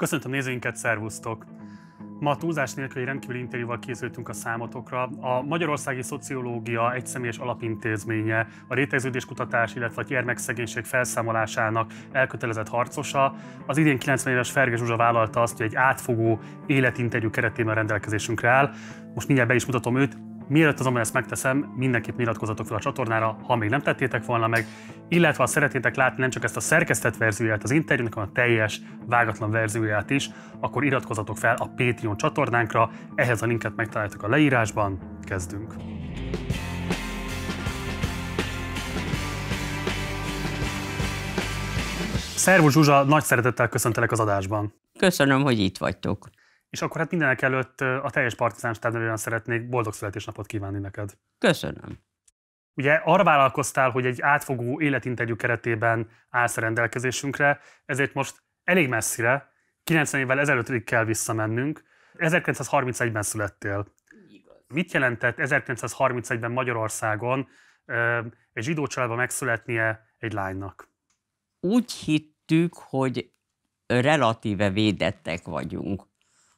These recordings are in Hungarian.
Köszöntöm nézőinket, szervusztok! Ma túlzás nélkül egy rendkívül interjúval készültünk a számotokra. A Magyarországi Szociológia Egyszemélyes Alapintézménye, a rétegződéskutatás, illetve a gyermekszegénység felszámolásának elkötelezett harcosa. Az idén 90 éves Ferge Zsuzsa vállalta azt, hogy egy átfogó életinterjú keretében rendelkezésünkre áll. Most mindjárt be is mutatom őt. Mielőtt azonban ezt megteszem, mindenképp iratkozatok fel a csatornára, ha még nem tettétek volna meg, illetve ha szeretnétek látni nem csak ezt a szerkesztett verzióját az interjúnak, hanem a teljes, vágatlan verzióját is, akkor iratkozatok fel a Patreon csatornánkra, ehhez a linket megtaláljátok a leírásban, kezdünk! Szervusz Zsuzsa, nagy szeretettel köszöntelek az adásban. Köszönöm, hogy itt vagytok. És akkor hát mindenek előtt a teljes Partizán stáb szeretnék boldog születésnapot kívánni neked. Köszönöm. Ugye arra vállalkoztál, hogy egy átfogó életinterjú keretében állsz a rendelkezésünkre, ezért most elég messzire, 90 évvel ezelőttig kell visszamennünk. 1931-ben születtél. Igaz. Mit jelentett 1931-ben Magyarországon egy zsidó családban megszületnie egy lánynak? Úgy hittük, hogy relatíve védettek vagyunk.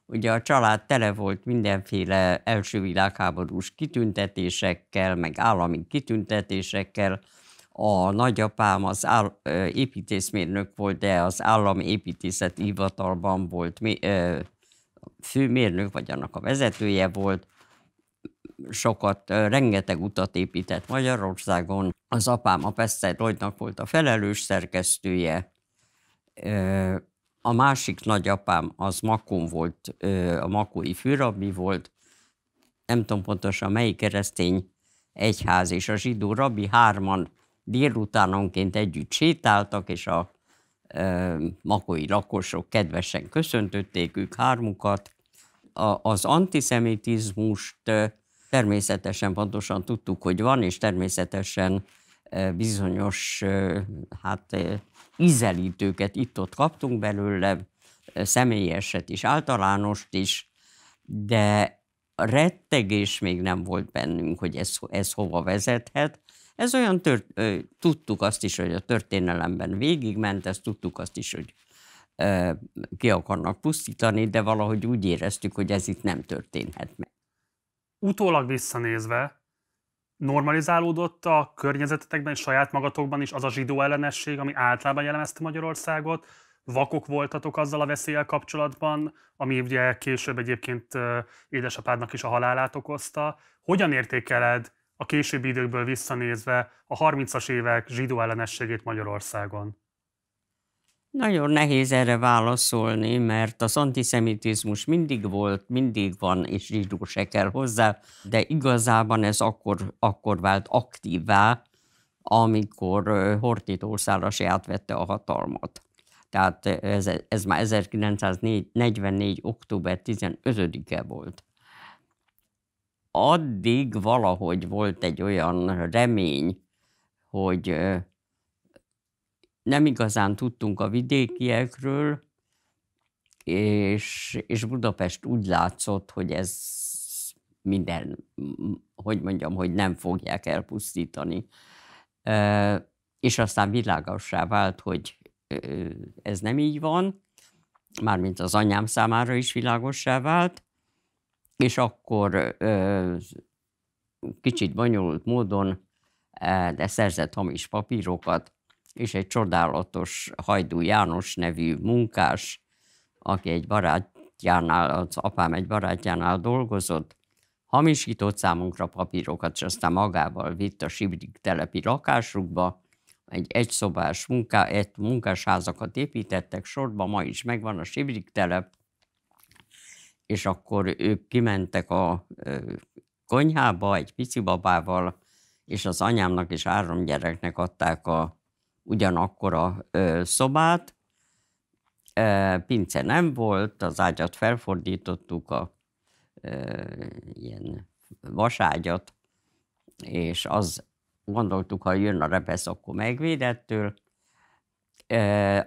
Ugye a család tele volt mindenféle első világháborús kitüntetésekkel, meg állami kitüntetésekkel. A nagyapám az áll, építészmérnök volt, de az állami építészet hivatalban volt főmérnök, vagy annak a vezetője volt sokat, rengeteg utat épített Magyarországon. Az apám a Peszter Lloydnak volt a felelős szerkesztője, a másik nagyapám az Makon volt, a Makói fűrabbi volt, nem tudom pontosan melyik keresztény egyház és a zsidó rabbi hárman délutánonként együtt sétáltak, és a e, makói lakosok kedvesen köszöntötték ők hármukat. A, az antiszemitizmust természetesen pontosan tudtuk, hogy van, és természetesen bizonyos, hát ízelítőket itt-ott kaptunk belőle, személyeset is, általánost is, de rettegés még nem volt bennünk, hogy ez, ez hova vezethet. Ez olyan, tört, ö, tudtuk azt is, hogy a történelemben végigment, ezt tudtuk azt is, hogy ö, ki akarnak pusztítani, de valahogy úgy éreztük, hogy ez itt nem történhet meg. Utólag visszanézve, normalizálódott a környezetetekben, saját magatokban is az a zsidó ellenesség, ami általában jellemezte Magyarországot, vakok voltatok azzal a veszéllyel kapcsolatban, ami ugye később egyébként édesapádnak is a halálát okozta. Hogyan értékeled a későbbi időkből visszanézve a 30-as évek zsidó ellenességét Magyarországon? Nagyon nehéz erre válaszolni, mert az antiszemitizmus mindig volt, mindig van, és zsidó se kell hozzá, de igazában ez akkor, akkor vált aktívvá, amikor Horthy Tószállasi átvette a hatalmat. Tehát ez, ez már 1944. október 15-e volt. Addig valahogy volt egy olyan remény, hogy nem igazán tudtunk a vidékiekről, és, és Budapest úgy látszott, hogy ez minden, hogy mondjam, hogy nem fogják elpusztítani. És aztán világosá vált, hogy ez nem így van, mármint az anyám számára is világosá vált, és akkor kicsit bonyolult módon, eh, de szerzett hamis papírokat, és egy csodálatos Hajdú János nevű munkás, aki egy barátjánál, az apám egy barátjánál dolgozott, hamisított számunkra papírokat, és aztán magával vitt a Sibrik telepi lakásukba, egy egyszobás munká, egy munkásházakat építettek sorba, ma is megvan a Sibrik telep, és akkor ők kimentek a konyhába egy pici babával, és az anyámnak és három gyereknek adták a ugyanakkora szobát, pince nem volt, az ágyat felfordítottuk, a ilyen vaságyat, és az gondoltuk, ha jön a repesz, akkor megvédettől.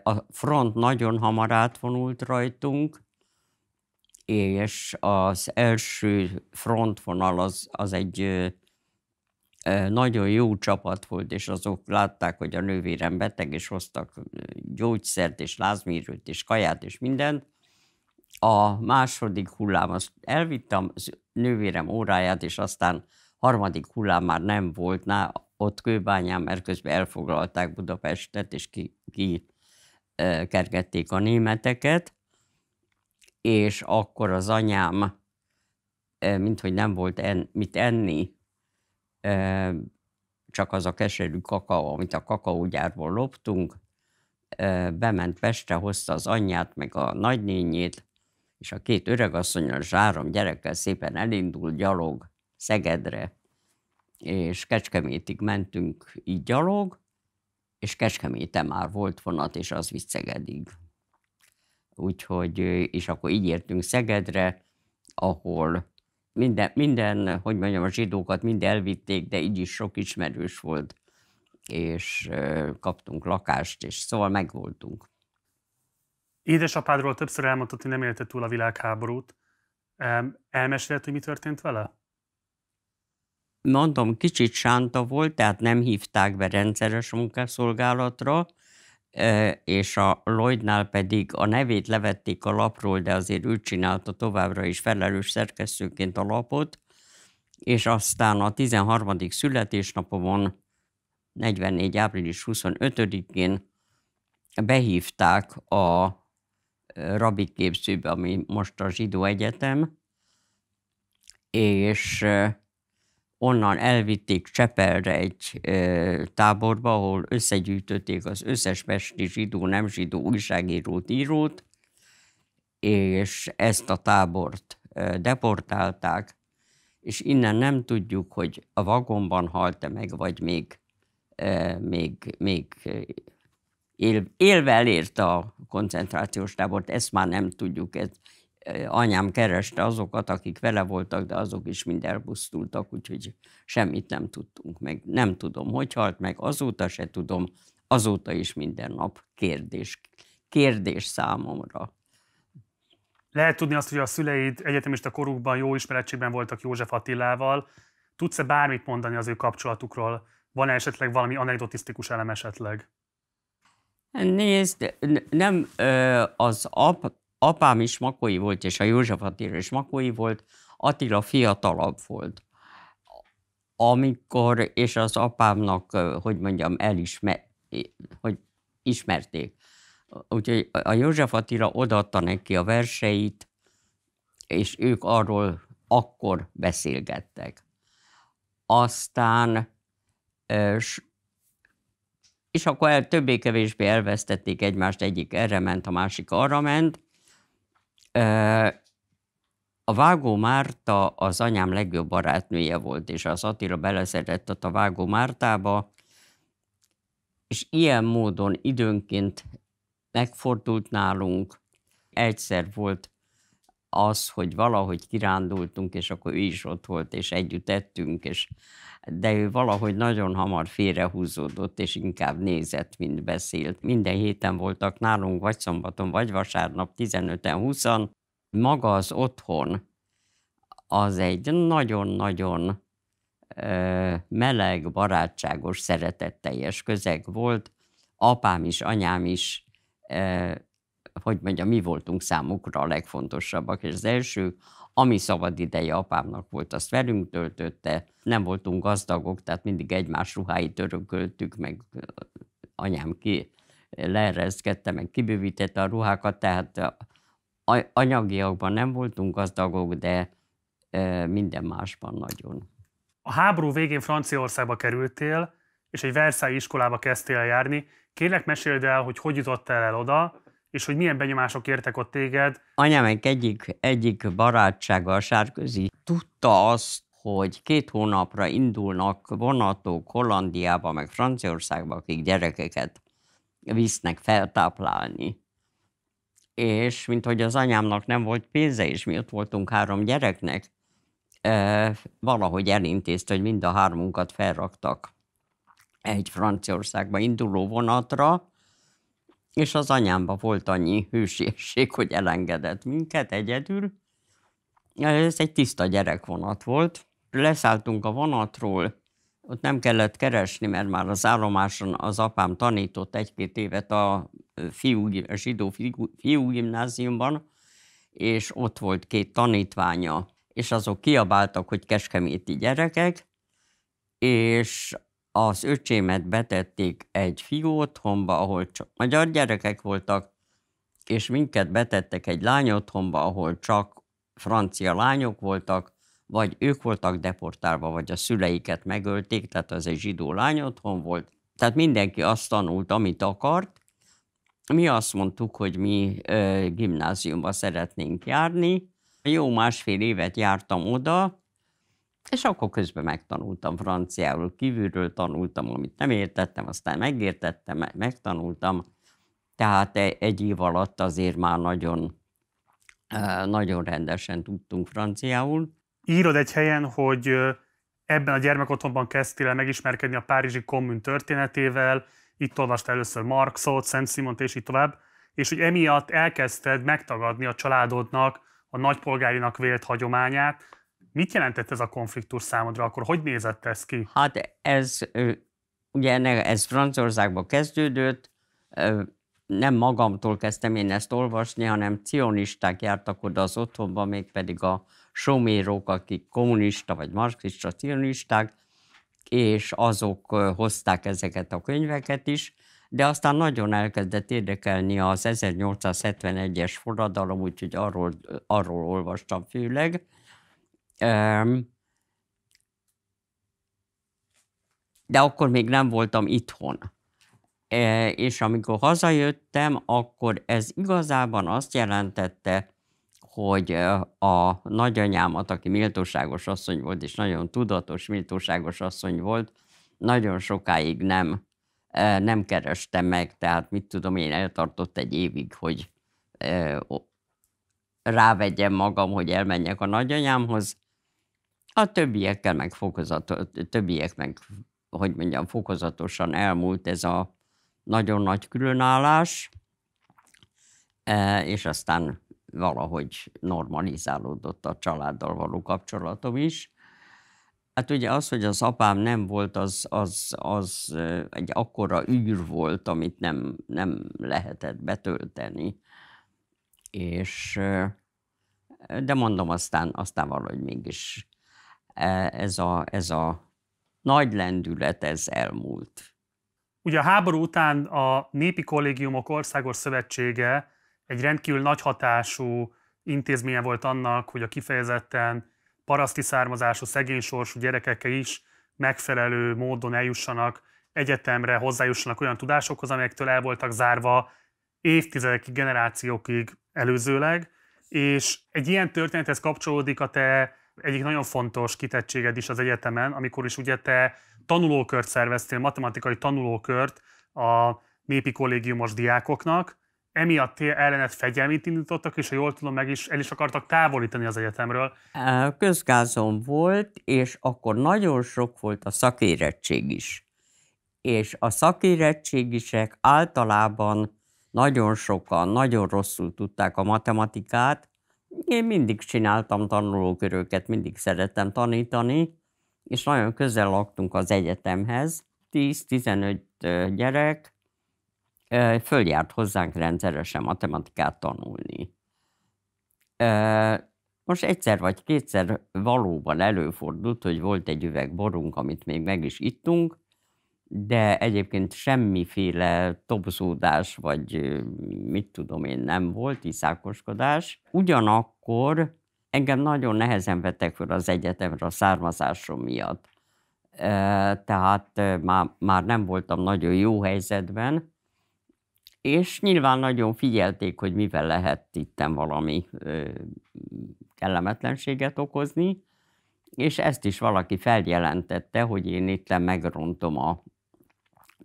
A front nagyon hamar átvonult rajtunk, és az első frontvonal az, az egy nagyon jó csapat volt, és azok látták, hogy a nővérem beteg, és hoztak gyógyszert, és lázmérőt, és kaját, és mindent. A második hullám, azt elvittem az nővérem óráját, és aztán harmadik hullám már nem volt ná, ott kőbányán, mert közben elfoglalták Budapestet, és ki, ki kergették a németeket, és akkor az anyám, mint hogy nem volt en, mit enni, csak az a keserű kakaó, amit a kakaógyárból loptunk, bement Pestre, hozta az anyját, meg a nagynényét, és a két öregasszonyal a zsárom gyerekkel szépen elindult gyalog Szegedre, és Kecskemétig mentünk így gyalog, és Kecskeméte már volt vonat, és az vitt Szegedig. Úgyhogy, és akkor így értünk Szegedre, ahol minden, minden, hogy mondjam, a zsidókat mind elvitték, de így is sok ismerős volt, és kaptunk lakást, és szóval megvoltunk. Édesapádról többször elmondtad, hogy nem élte túl a világháborút. Elmesélhet, hogy mi történt vele? Mondom, kicsit sánta volt, tehát nem hívták be rendszeres munkaszolgálatra, és a Lloydnál pedig a nevét levették a lapról, de azért ő csinálta továbbra is felelős szerkesztőként a lapot, és aztán a 13. születésnapomon, 44. április 25-én behívták a rabik képzőbe, ami most a Zsidó Egyetem, és onnan elvitték Csepelre egy e, táborba, ahol összegyűjtötték az összes pesti zsidó, nem zsidó újságírót, írót, és ezt a tábort e, deportálták, és innen nem tudjuk, hogy a vagonban halt-e meg, vagy még, e, még, még él, élve elérte a koncentrációs tábort, ezt már nem tudjuk, ez anyám kereste azokat, akik vele voltak, de azok is mind elpusztultak, úgyhogy semmit nem tudtunk meg. Nem tudom, hogy halt meg, azóta se tudom, azóta is minden nap kérdés, kérdés számomra. Lehet tudni azt, hogy a szüleid egyetemista korukban jó ismerettségben voltak József Attilával. Tudsz-e bármit mondani az ő kapcsolatukról? Van-e esetleg valami anekdotisztikus elem esetleg? Nézd, nem az ap, Apám is makói volt, és a József Attila is makói volt, Attila fiatalabb volt. Amikor, és az apámnak, hogy mondjam, elismer, hogy ismerték. Úgyhogy a József Attila odaadta neki a verseit, és ők arról akkor beszélgettek. Aztán, és akkor el, többé-kevésbé elvesztették egymást, egyik erre ment, a másik arra ment, a Vágó Márta az anyám legjobb barátnője volt, és az Attila beleszeretett a Vágó Mártába, és ilyen módon időnként megfordult nálunk. Egyszer volt az, hogy valahogy kirándultunk, és akkor ő is ott volt, és együtt ettünk, és de ő valahogy nagyon hamar félrehúzódott, és inkább nézett, mint beszélt. Minden héten voltak nálunk, vagy szombaton, vagy vasárnap, 15 20 an Maga az otthon, az egy nagyon-nagyon meleg, barátságos, szeretetteljes közeg volt. Apám is, anyám is, hogy mondja, mi voltunk számukra a legfontosabbak. És az elsők, ami szabad ideje apámnak volt, azt velünk töltötte. Nem voltunk gazdagok, tehát mindig egymás ruháit örököltük, meg anyám ki leereszkedte, meg kibővítette a ruhákat, tehát anyagiakban nem voltunk gazdagok, de minden másban nagyon. A háború végén Franciaországba kerültél, és egy Versailles iskolába kezdtél el járni. Kérlek, meséld el, hogy hogy jutottál el oda, és hogy milyen benyomások értek ott téged. egy egyik, egyik barátsága a sárközi tudta azt, hogy két hónapra indulnak vonatok Hollandiába, meg Franciaországba, akik gyerekeket visznek feltáplálni. És mint hogy az anyámnak nem volt pénze, és mi ott voltunk három gyereknek, valahogy elintézte, hogy mind a hármunkat felraktak egy Franciaországba induló vonatra, és az anyámba volt annyi hűségség, hogy elengedett minket egyedül. Ez egy tiszta gyerekvonat volt. Leszálltunk a vonatról, ott nem kellett keresni, mert már az állomáson az apám tanított egy-két évet a fiú, a zsidó fiú, fiú gimnáziumban, és ott volt két tanítványa, és azok kiabáltak, hogy keskeméti gyerekek, és az öcsémet betették egy fiú otthonba, ahol csak magyar gyerekek voltak, és minket betettek egy lány otthonba, ahol csak francia lányok voltak, vagy ők voltak deportálva, vagy a szüleiket megölték, tehát az egy zsidó lány otthon volt. Tehát mindenki azt tanult, amit akart. Mi azt mondtuk, hogy mi ö, gimnáziumba szeretnénk járni. Jó másfél évet jártam oda, és akkor közben megtanultam franciául, kívülről tanultam, amit nem értettem, aztán megértettem, megtanultam. Tehát e-, egy év alatt azért már nagyon, e, nagyon rendesen tudtunk franciául. Írod egy helyen, hogy ebben a gyermekotthonban kezdtél el megismerkedni a Párizsi kommun történetével, itt olvastál először Marxot, Szent Simont és így tovább, és hogy emiatt elkezdted megtagadni a családodnak a nagypolgárinak vélt hagyományát, Mit jelentett ez a konfliktus számodra? Akkor hogy nézett ez ki? Hát ez, ugye ennek, ez Franciaországban kezdődött, nem magamtól kezdtem én ezt olvasni, hanem cionisták jártak oda az otthonba, mégpedig a somérók, akik kommunista vagy marxista cionisták, és azok hozták ezeket a könyveket is, de aztán nagyon elkezdett érdekelni az 1871-es forradalom, úgyhogy arról, arról olvastam főleg, de akkor még nem voltam itthon. E, és amikor hazajöttem, akkor ez igazában azt jelentette, hogy a nagyanyámat, aki méltóságos asszony volt, és nagyon tudatos méltóságos asszony volt, nagyon sokáig nem, nem kereste meg, tehát mit tudom én, eltartott egy évig, hogy rávegyem magam, hogy elmenjek a nagyanyámhoz, a többiekkel meg fokozatos, többiek meg, hogy mondjam, fokozatosan elmúlt ez a nagyon nagy különállás, e, és aztán valahogy normalizálódott a családdal való kapcsolatom is. Hát ugye az, hogy az apám nem volt, az, az, az e, egy akkora űr volt, amit nem, nem lehetett betölteni. És e, de mondom, aztán, aztán valahogy mégis E, ez a, ez a nagy lendület, ez elmúlt. Ugye a háború után a Népi Kollégiumok Országos Szövetsége egy rendkívül nagy hatású intézménye volt annak, hogy a kifejezetten paraszti származású, szegénysorsú gyerekek is megfelelő módon eljussanak egyetemre, hozzájussanak olyan tudásokhoz, amelyektől el voltak zárva évtizedekig, generációkig előzőleg. És egy ilyen történethez kapcsolódik a te egyik nagyon fontos kitettséged is az egyetemen, amikor is ugye te tanulókört szerveztél, matematikai tanulókört a népi kollégiumos diákoknak, emiatt ellenet fegyelmét indítottak, és ha jól tudom, meg is el is akartak távolítani az egyetemről. Közgázom volt, és akkor nagyon sok volt a szakérettség is. És a szakérettségisek általában nagyon sokan, nagyon rosszul tudták a matematikát, én mindig csináltam tanulóköröket, mindig szerettem tanítani, és nagyon közel laktunk az egyetemhez, 10-15 gyerek, följárt hozzánk rendszeresen matematikát tanulni. Most egyszer vagy kétszer valóban előfordult, hogy volt egy üveg borunk, amit még meg is ittunk, de egyébként semmiféle tobzódás, vagy mit tudom én, nem volt, iszákoskodás. Ugyanakkor engem nagyon nehezen vettek fel az egyetemre a származásom miatt. Tehát már, már nem voltam nagyon jó helyzetben, és nyilván nagyon figyelték, hogy mivel lehet itten valami kellemetlenséget okozni, és ezt is valaki feljelentette, hogy én itt megrontom a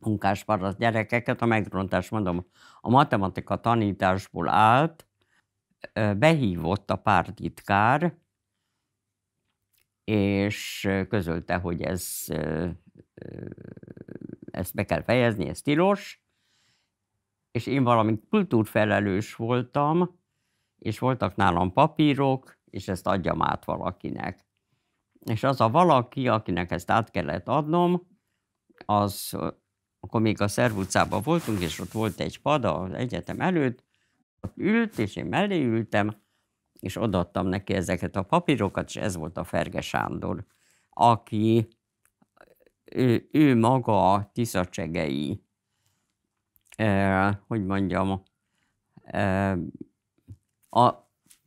munkásparaszt gyerekeket, a megrontás, mondom, a matematika tanításból állt, behívott a pártitkár, és közölte, hogy ez, ezt be kell fejezni, ez tilos, és én valamint kultúrfelelős voltam, és voltak nálam papírok, és ezt adjam át valakinek. És az a valaki, akinek ezt át kellett adnom, az akkor még a Szerv utcában voltunk, és ott volt egy pad az egyetem előtt, ott ült, és én mellé ültem, és odaadtam neki ezeket a papírokat, és ez volt a Ferge Sándor, aki ő, ő maga a tiszacsegei, eh, hogy mondjam, eh, a,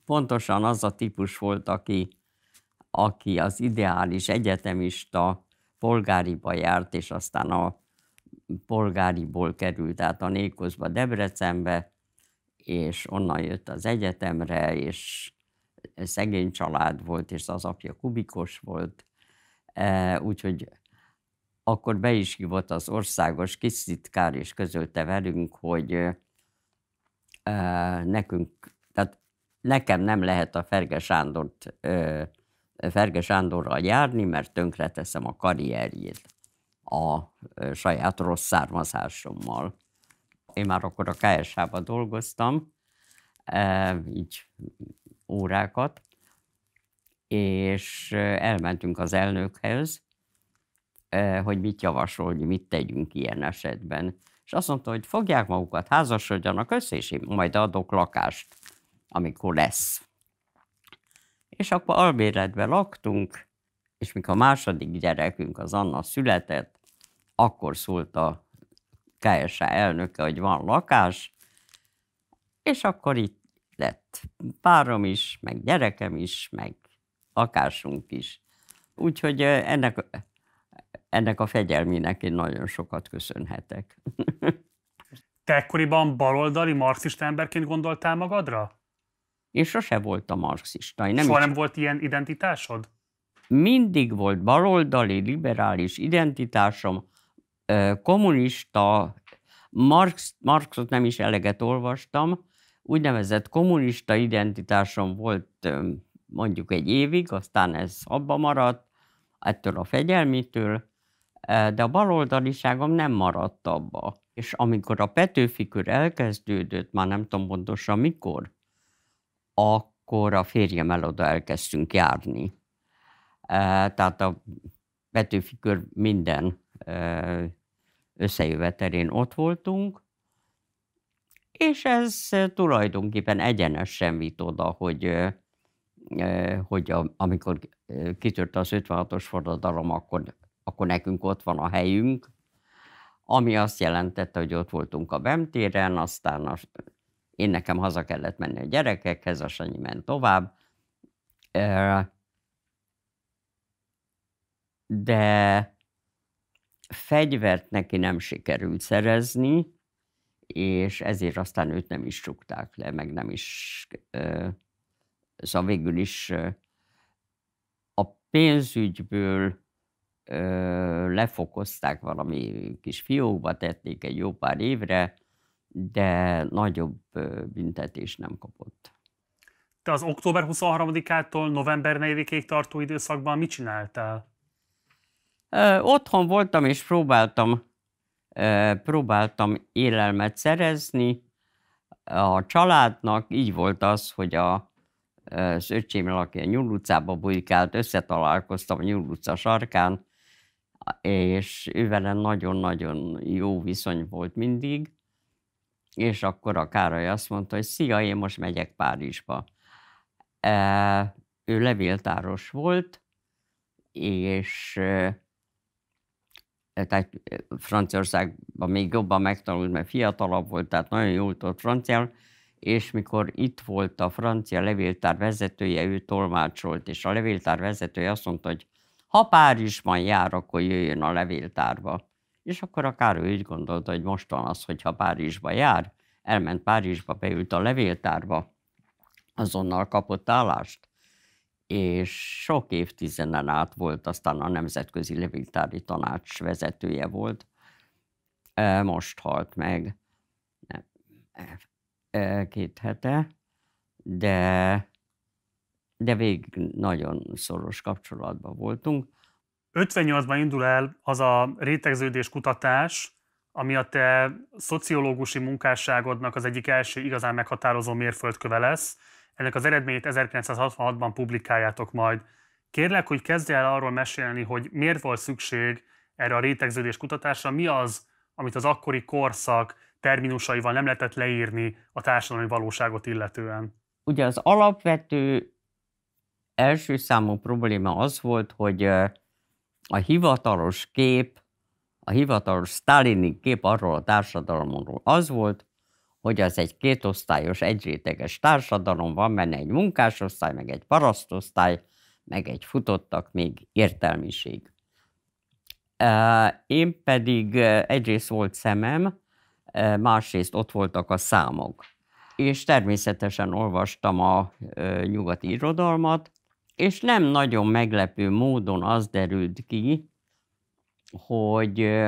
pontosan az a típus volt, aki, aki az ideális egyetemista polgáriba járt, és aztán a polgáriból került át a Nékozba Debrecenbe, és onnan jött az egyetemre, és szegény család volt, és az apja kubikos volt, e, úgyhogy akkor be is hívott az országos titkár, és közölte velünk, hogy e, e, nekünk, tehát nekem nem lehet a Ferge Sándort, Ferge Sándorral járni, mert tönkreteszem a karrierjét a saját rossz származásommal. Én már akkor a KSH-ba dolgoztam, így órákat, és elmentünk az elnökhez, hogy mit javasol, hogy mit tegyünk ilyen esetben. És azt mondta, hogy fogják magukat, házasodjanak össze, és én majd adok lakást, amikor lesz. És akkor albéletben laktunk, és mikor a második gyerekünk, az Anna született, akkor szólt a KSA elnöke, hogy van lakás, és akkor itt lett párom is, meg gyerekem is, meg lakásunk is. Úgyhogy ennek, ennek a fegyelmének én nagyon sokat köszönhetek. Te ekkoriban baloldali marxista emberként gondoltál magadra? Én sose voltam marxista. Én nem Soha is... nem volt ilyen identitásod? Mindig volt baloldali, liberális identitásom, kommunista, Marx, Marxot nem is eleget olvastam, úgynevezett kommunista identitásom volt mondjuk egy évig, aztán ez abba maradt, ettől a fegyelmitől, de a baloldaliságom nem maradt abba. És amikor a Petőfi kör elkezdődött, már nem tudom pontosan mikor, akkor a férjemmel oda elkezdtünk járni. Tehát a Petőfi kör minden összejövetelén ott voltunk, és ez tulajdonképpen egyenesen vitt oda, hogy, hogy amikor kitört az 56-os forradalom, akkor, akkor nekünk ott van a helyünk, ami azt jelentette, hogy ott voltunk a Bemtéren, aztán a, én nekem haza kellett menni a gyerekekhez, a Sanyi ment tovább. De Fegyvert neki nem sikerült szerezni, és ezért aztán őt nem is csukták le, meg nem is. Szóval végül is a pénzügyből lefokozták valami kis fiókba, tették egy jó pár évre, de nagyobb büntetés nem kapott. Te az október 23-ától november 4-ig tartó időszakban mit csináltál? Otthon voltam, és próbáltam, próbáltam élelmet szerezni a családnak. Így volt az, hogy a, az öcsém, aki a Nyúl utcába bujkált, összetalálkoztam a Nyúl utca sarkán, és ővel nagyon-nagyon jó viszony volt mindig, és akkor a Károly azt mondta, hogy szia, én most megyek Párizsba. ő levéltáros volt, és tehát eh, Franciaországban még jobban megtanult, mert fiatalabb volt, tehát nagyon jól tudott franciául, és mikor itt volt a francia levéltár vezetője, ő tolmácsolt, és a levéltár vezetője azt mondta, hogy ha Párizsban jár, akkor jöjjön a levéltárba. És akkor a Károly úgy gondolta, hogy most van az, hogyha Párizsba jár, elment Párizsba, beült a levéltárba, azonnal kapott állást és sok évtizeden át volt, aztán a Nemzetközi Levéltári Tanács vezetője volt. Most halt meg két hete, de, de végig nagyon szoros kapcsolatban voltunk. 58-ban indul el az a rétegződés kutatás, ami a te szociológusi munkásságodnak az egyik első igazán meghatározó mérföldköve lesz ennek az eredményét 1966-ban publikáljátok majd. Kérlek, hogy kezdj el arról mesélni, hogy miért volt szükség erre a rétegződés kutatásra, mi az, amit az akkori korszak terminusaival nem lehetett leírni a társadalmi valóságot illetően. Ugye az alapvető első számú probléma az volt, hogy a hivatalos kép, a hivatalos sztálini kép arról a társadalomról az volt, hogy az egy kétosztályos, egyréteges társadalom van, benne egy munkásosztály, meg egy parasztosztály, meg egy futottak még értelmiség. Én pedig egyrészt volt szemem, másrészt ott voltak a számok. És természetesen olvastam a nyugati irodalmat, és nem nagyon meglepő módon az derült ki, hogy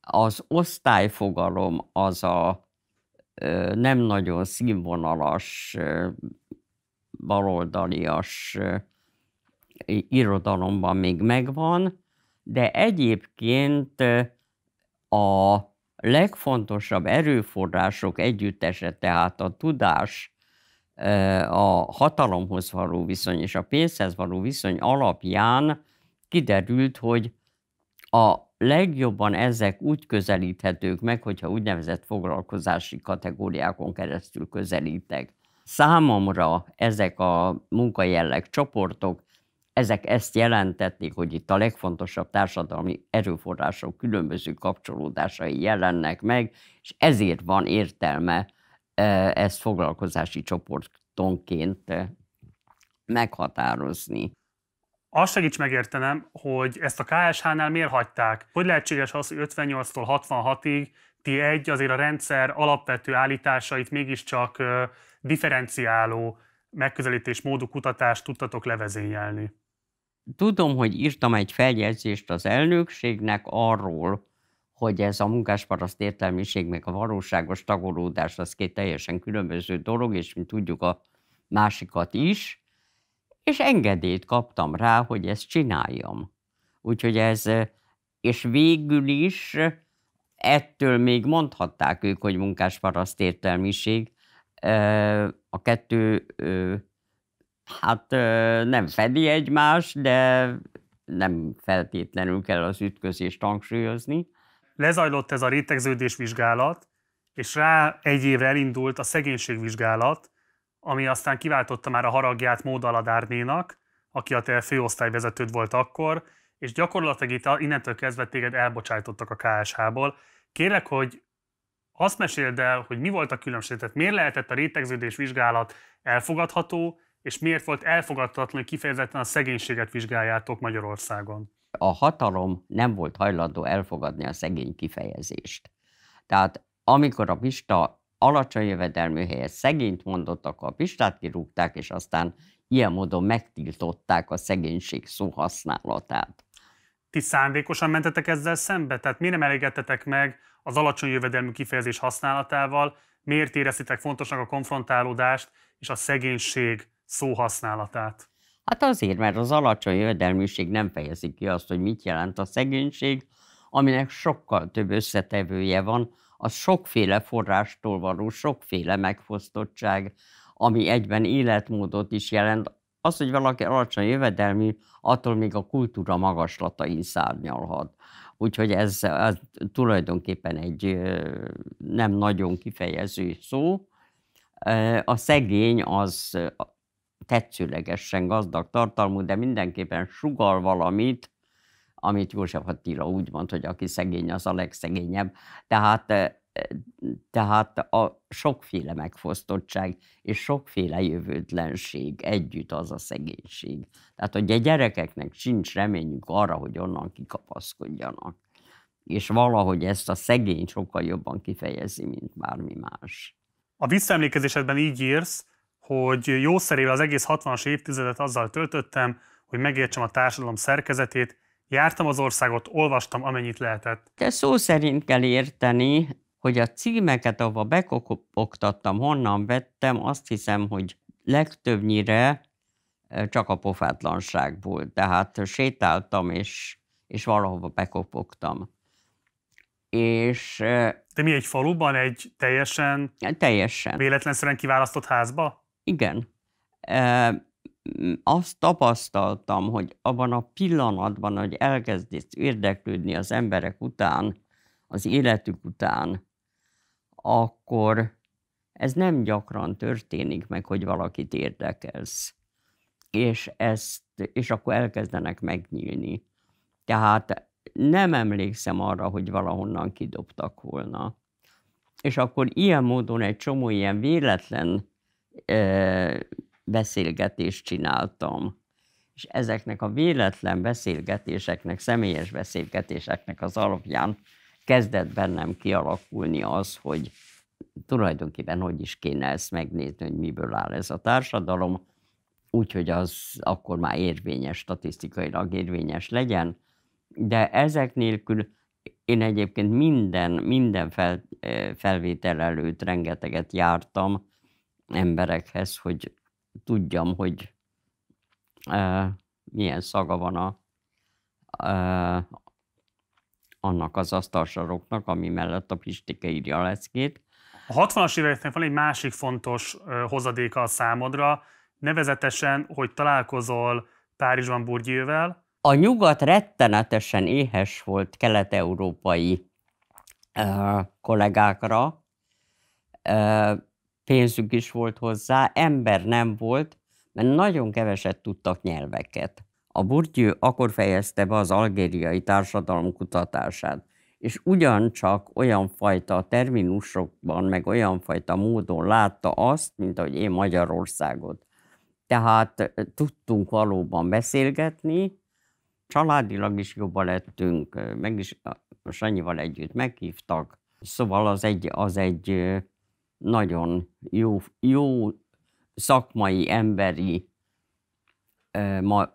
az osztályfogalom az a nem nagyon színvonalas, baloldalias irodalomban még megvan, de egyébként a legfontosabb erőforrások együttese, tehát a tudás, a hatalomhoz való viszony és a pénzhez való viszony alapján kiderült, hogy a legjobban ezek úgy közelíthetők meg, hogyha úgynevezett foglalkozási kategóriákon keresztül közelítek. Számomra ezek a munkajelleg csoportok, ezek ezt jelentették, hogy itt a legfontosabb társadalmi erőforrások különböző kapcsolódásai jelennek meg, és ezért van értelme e, ezt foglalkozási csoportonként meghatározni. Azt segíts megértenem, hogy ezt a KSH-nál miért hagyták? Hogy lehetséges az, hogy 58-tól 66-ig ti egy azért a rendszer alapvető állításait mégiscsak differenciáló megközelítés módú kutatást tudtatok levezényelni? Tudom, hogy írtam egy feljegyzést az elnökségnek arról, hogy ez a munkásparaszt értelmiség meg a valóságos tagolódás az két teljesen különböző dolog, és mint tudjuk a másikat is, és engedélyt kaptam rá, hogy ezt csináljam. Úgyhogy ez, és végül is ettől még mondhatták ők, hogy munkásparaszt értelmiség. A kettő, hát nem fedi egymást, de nem feltétlenül kell az ütközést hangsúlyozni. Lezajlott ez a rétegződés vizsgálat, és rá egy évre elindult a szegénységvizsgálat, ami aztán kiváltotta már a haragját Módaladárnénak, aki a te főosztályvezetőd volt akkor, és gyakorlatilag itt innentől kezdve téged elbocsájtottak a KSH-ból. Kérlek, hogy azt meséld el, hogy mi volt a különbség, tehát miért lehetett a rétegződés vizsgálat elfogadható, és miért volt elfogadhatatlan, hogy kifejezetten a szegénységet vizsgáljátok Magyarországon? A hatalom nem volt hajlandó elfogadni a szegény kifejezést. Tehát amikor a Pista alacsony jövedelmű helyet szegényt mondottak, a pistát kirúgták, és aztán ilyen módon megtiltották a szegénység szó használatát. Ti szándékosan mentetek ezzel szembe? Tehát miért nem elégedtetek meg az alacsony jövedelmű kifejezés használatával? Miért éreztitek fontosnak a konfrontálódást és a szegénység szóhasználatát? Hát azért, mert az alacsony jövedelműség nem fejezi ki azt, hogy mit jelent a szegénység, aminek sokkal több összetevője van, az sokféle forrástól való, sokféle megfosztottság, ami egyben életmódot is jelent, az, hogy valaki alacsony jövedelmű, attól még a kultúra magaslatain szárnyalhat. Úgyhogy ez, ez tulajdonképpen egy nem nagyon kifejező szó. A szegény az tetszőlegesen gazdag tartalmú, de mindenképpen sugal valamit, amit József Attila úgy mond, hogy aki szegény, az a legszegényebb. Tehát, tehát a sokféle megfosztottság és sokféle jövőtlenség együtt az a szegénység. Tehát, hogy a gyerekeknek sincs reményük arra, hogy onnan kikapaszkodjanak. És valahogy ezt a szegény sokkal jobban kifejezi, mint bármi más. A visszaemlékezésedben így írsz, hogy jó szerével az egész 60-as évtizedet azzal töltöttem, hogy megértsem a társadalom szerkezetét, Jártam az országot, olvastam, amennyit lehetett. De szó szerint kell érteni, hogy a címeket, ahova bekopogtattam, honnan vettem, azt hiszem, hogy legtöbbnyire eh, csak a volt. Tehát sétáltam, és, és valahova bekopogtam. És... te eh, mi egy faluban, egy teljesen... Teljesen. Véletlenszerűen kiválasztott házba? Igen. Eh, azt tapasztaltam, hogy abban a pillanatban, hogy elkezdett érdeklődni az emberek után, az életük után, akkor ez nem gyakran történik meg, hogy valakit érdekelsz. És, ezt, és akkor elkezdenek megnyílni. Tehát nem emlékszem arra, hogy valahonnan kidobtak volna. És akkor ilyen módon egy csomó ilyen véletlen eh, beszélgetést csináltam. És ezeknek a véletlen beszélgetéseknek, személyes beszélgetéseknek az alapján kezdett bennem kialakulni az, hogy tulajdonképpen hogy is kéne ezt megnézni, hogy miből áll ez a társadalom, úgyhogy az akkor már érvényes, statisztikailag érvényes legyen, de ezek nélkül én egyébként minden, minden fel, eh, felvétel előtt rengeteget jártam emberekhez, hogy tudjam, hogy e, milyen szaga van a, e, annak az asztalsaroknak, ami mellett a Pistike írja a leckét. A 60-as éveknek van egy másik fontos hozadéka a számodra, nevezetesen, hogy találkozol Párizsban Burgyővel. A nyugat rettenetesen éhes volt kelet-európai kollégákra, pénzük is volt hozzá, ember nem volt, mert nagyon keveset tudtak nyelveket. A Bourdieu akkor fejezte be az algériai társadalom kutatását, és ugyancsak olyan fajta terminusokban, meg olyan fajta módon látta azt, mint ahogy én Magyarországot. Tehát tudtunk valóban beszélgetni, családilag is jobban lettünk, meg is Sanyival együtt meghívtak, szóval az egy, az egy nagyon jó, jó szakmai, emberi, ma,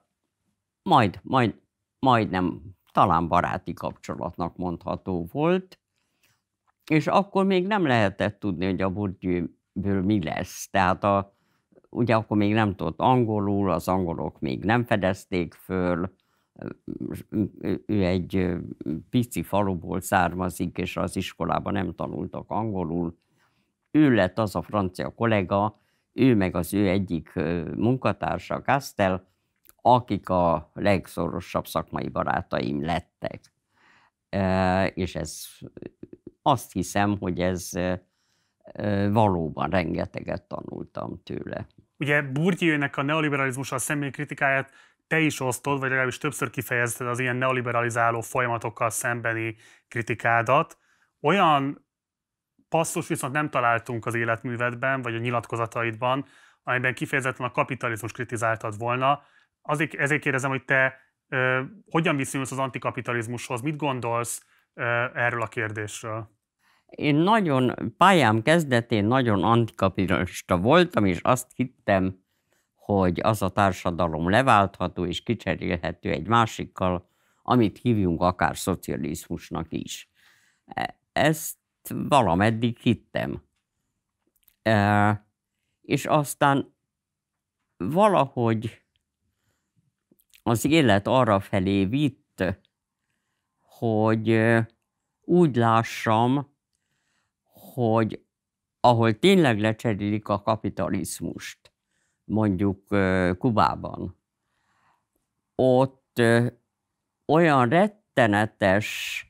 majd, majd, majdnem talán baráti kapcsolatnak mondható volt, és akkor még nem lehetett tudni, hogy a Bourdieu-ből mi lesz. Tehát a, ugye akkor még nem tudott angolul, az angolok még nem fedezték föl, ő egy pici faluból származik, és az iskolában nem tanultak angolul, ő lett az a francia kollega, ő meg az ő egyik munkatársa, Castel, akik a legszorosabb szakmai barátaim lettek. És ez azt hiszem, hogy ez valóban rengeteget tanultam tőle. Ugye Bourdieunek a neoliberalizmussal személy kritikáját te is osztod, vagy legalábbis többször kifejezted az ilyen neoliberalizáló folyamatokkal szembeni kritikádat. Olyan passzus viszont nem találtunk az életművetben, vagy a nyilatkozataidban, amiben kifejezetten a kapitalizmus kritizáltad volna. Azért, ezért kérdezem, hogy te ö, hogyan viszonyulsz az antikapitalizmushoz, mit gondolsz ö, erről a kérdésről? Én nagyon, pályám kezdetén nagyon antikapitalista voltam, és azt hittem, hogy az a társadalom leváltható és kicserélhető egy másikkal, amit hívjunk akár szocializmusnak is. E, ezt valameddig hittem. E, és aztán valahogy az élet arra felé vitt, hogy úgy lássam, hogy ahol tényleg lecserélik a kapitalizmust, mondjuk Kubában, ott olyan rettenetes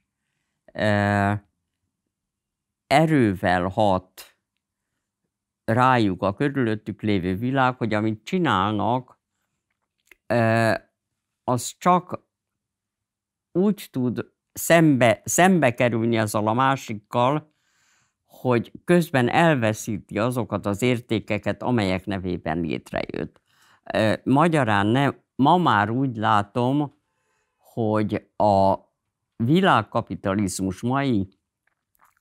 erővel hat rájuk a körülöttük lévő világ, hogy amit csinálnak, az csak úgy tud szembe, szembe kerülni azzal a másikkal, hogy közben elveszíti azokat az értékeket, amelyek nevében létrejött. Magyarán ne, ma már úgy látom, hogy a világkapitalizmus mai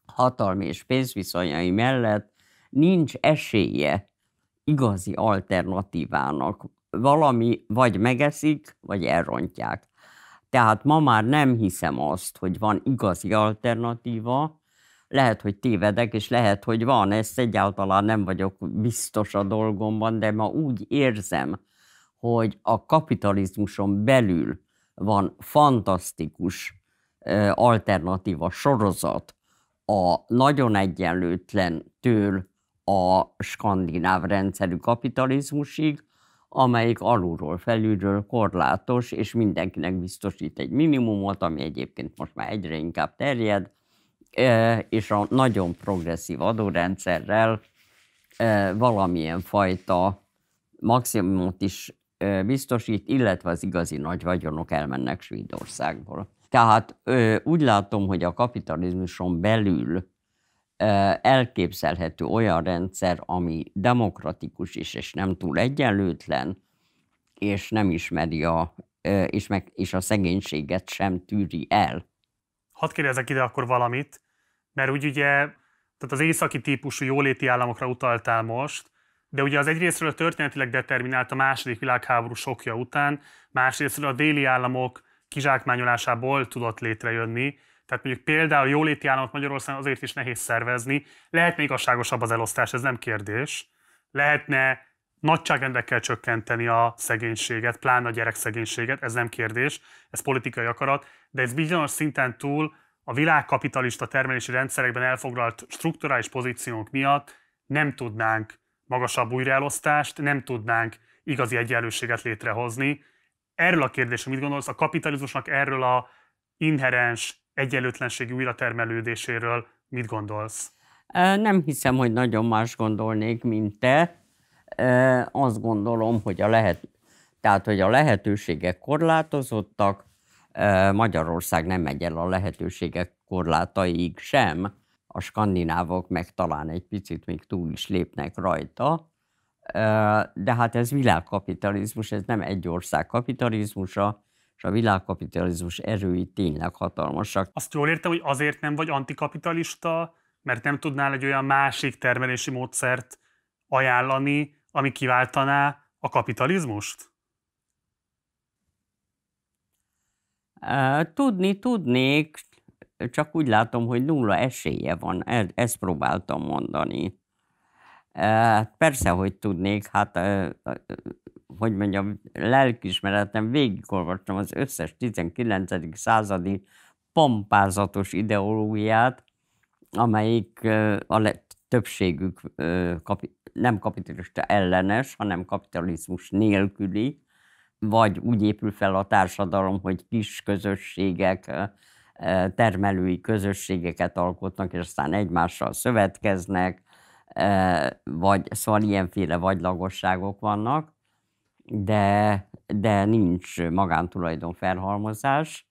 hatalmi és pénzviszonyai mellett nincs esélye igazi alternatívának. Valami vagy megeszik, vagy elrontják. Tehát ma már nem hiszem azt, hogy van igazi alternatíva, lehet, hogy tévedek, és lehet, hogy van, ezt egyáltalán nem vagyok biztos a dolgomban, de ma úgy érzem, hogy a kapitalizmuson belül van fantasztikus alternatíva sorozat, a nagyon egyenlőtlentől a skandináv rendszerű kapitalizmusig, amelyik alulról, felülről korlátos, és mindenkinek biztosít egy minimumot, ami egyébként most már egyre inkább terjed, e, és a nagyon progresszív adórendszerrel e, valamilyen fajta maximumot is e, biztosít, illetve az igazi nagy vagyonok elmennek Svédországból. Tehát úgy látom, hogy a kapitalizmuson belül elképzelhető olyan rendszer, ami demokratikus is, és nem túl egyenlőtlen, és nem ismeri a, és, meg, és a szegénységet sem tűri el. Hadd kérdezek ide akkor valamit, mert úgy ugye, tehát az északi típusú jóléti államokra utaltál most, de ugye az egyrésztről a történetileg determinált a második világháború sokja után, másrésztről a déli államok kizsákmányolásából tudott létrejönni. Tehát mondjuk például jóléti államot Magyarországon azért is nehéz szervezni. Lehetne igazságosabb az elosztás, ez nem kérdés. Lehetne nagyságrendekkel csökkenteni a szegénységet, pláne a szegénységet, ez nem kérdés, ez politikai akarat, de ez bizonyos szinten túl a világkapitalista termelési rendszerekben elfoglalt strukturális pozíciónk miatt nem tudnánk magasabb újraelosztást, nem tudnánk igazi egyenlőséget létrehozni, Erről a kérdésről mit gondolsz a kapitalizmusnak, erről a inherens egyenlőtlenség újratermelődéséről mit gondolsz? Nem hiszem, hogy nagyon más gondolnék, mint te. Azt gondolom, hogy a, lehet, tehát, hogy a lehetőségek korlátozottak, Magyarország nem megy el a lehetőségek korlátaig sem, a skandinávok meg talán egy picit még túl is lépnek rajta, de hát ez világkapitalizmus, ez nem egy ország kapitalizmusa, és a világkapitalizmus erői tényleg hatalmasak. Azt jól értem, hogy azért nem vagy antikapitalista, mert nem tudnál egy olyan másik termelési módszert ajánlani, ami kiváltaná a kapitalizmust? Tudni tudnék, csak úgy látom, hogy nulla esélye van, e-, ezt próbáltam mondani. Hát persze, hogy tudnék, hát hogy mondjam, lelkismeretem végigolvastam az összes 19. századi pompázatos ideológiát, amelyik a többségük nem kapitalista ellenes, hanem kapitalizmus nélküli, vagy úgy épül fel a társadalom, hogy kis közösségek, termelői közösségeket alkotnak, és aztán egymással szövetkeznek, vagy szóval ilyenféle vagylagosságok vannak, de, de nincs magántulajdon felhalmozás.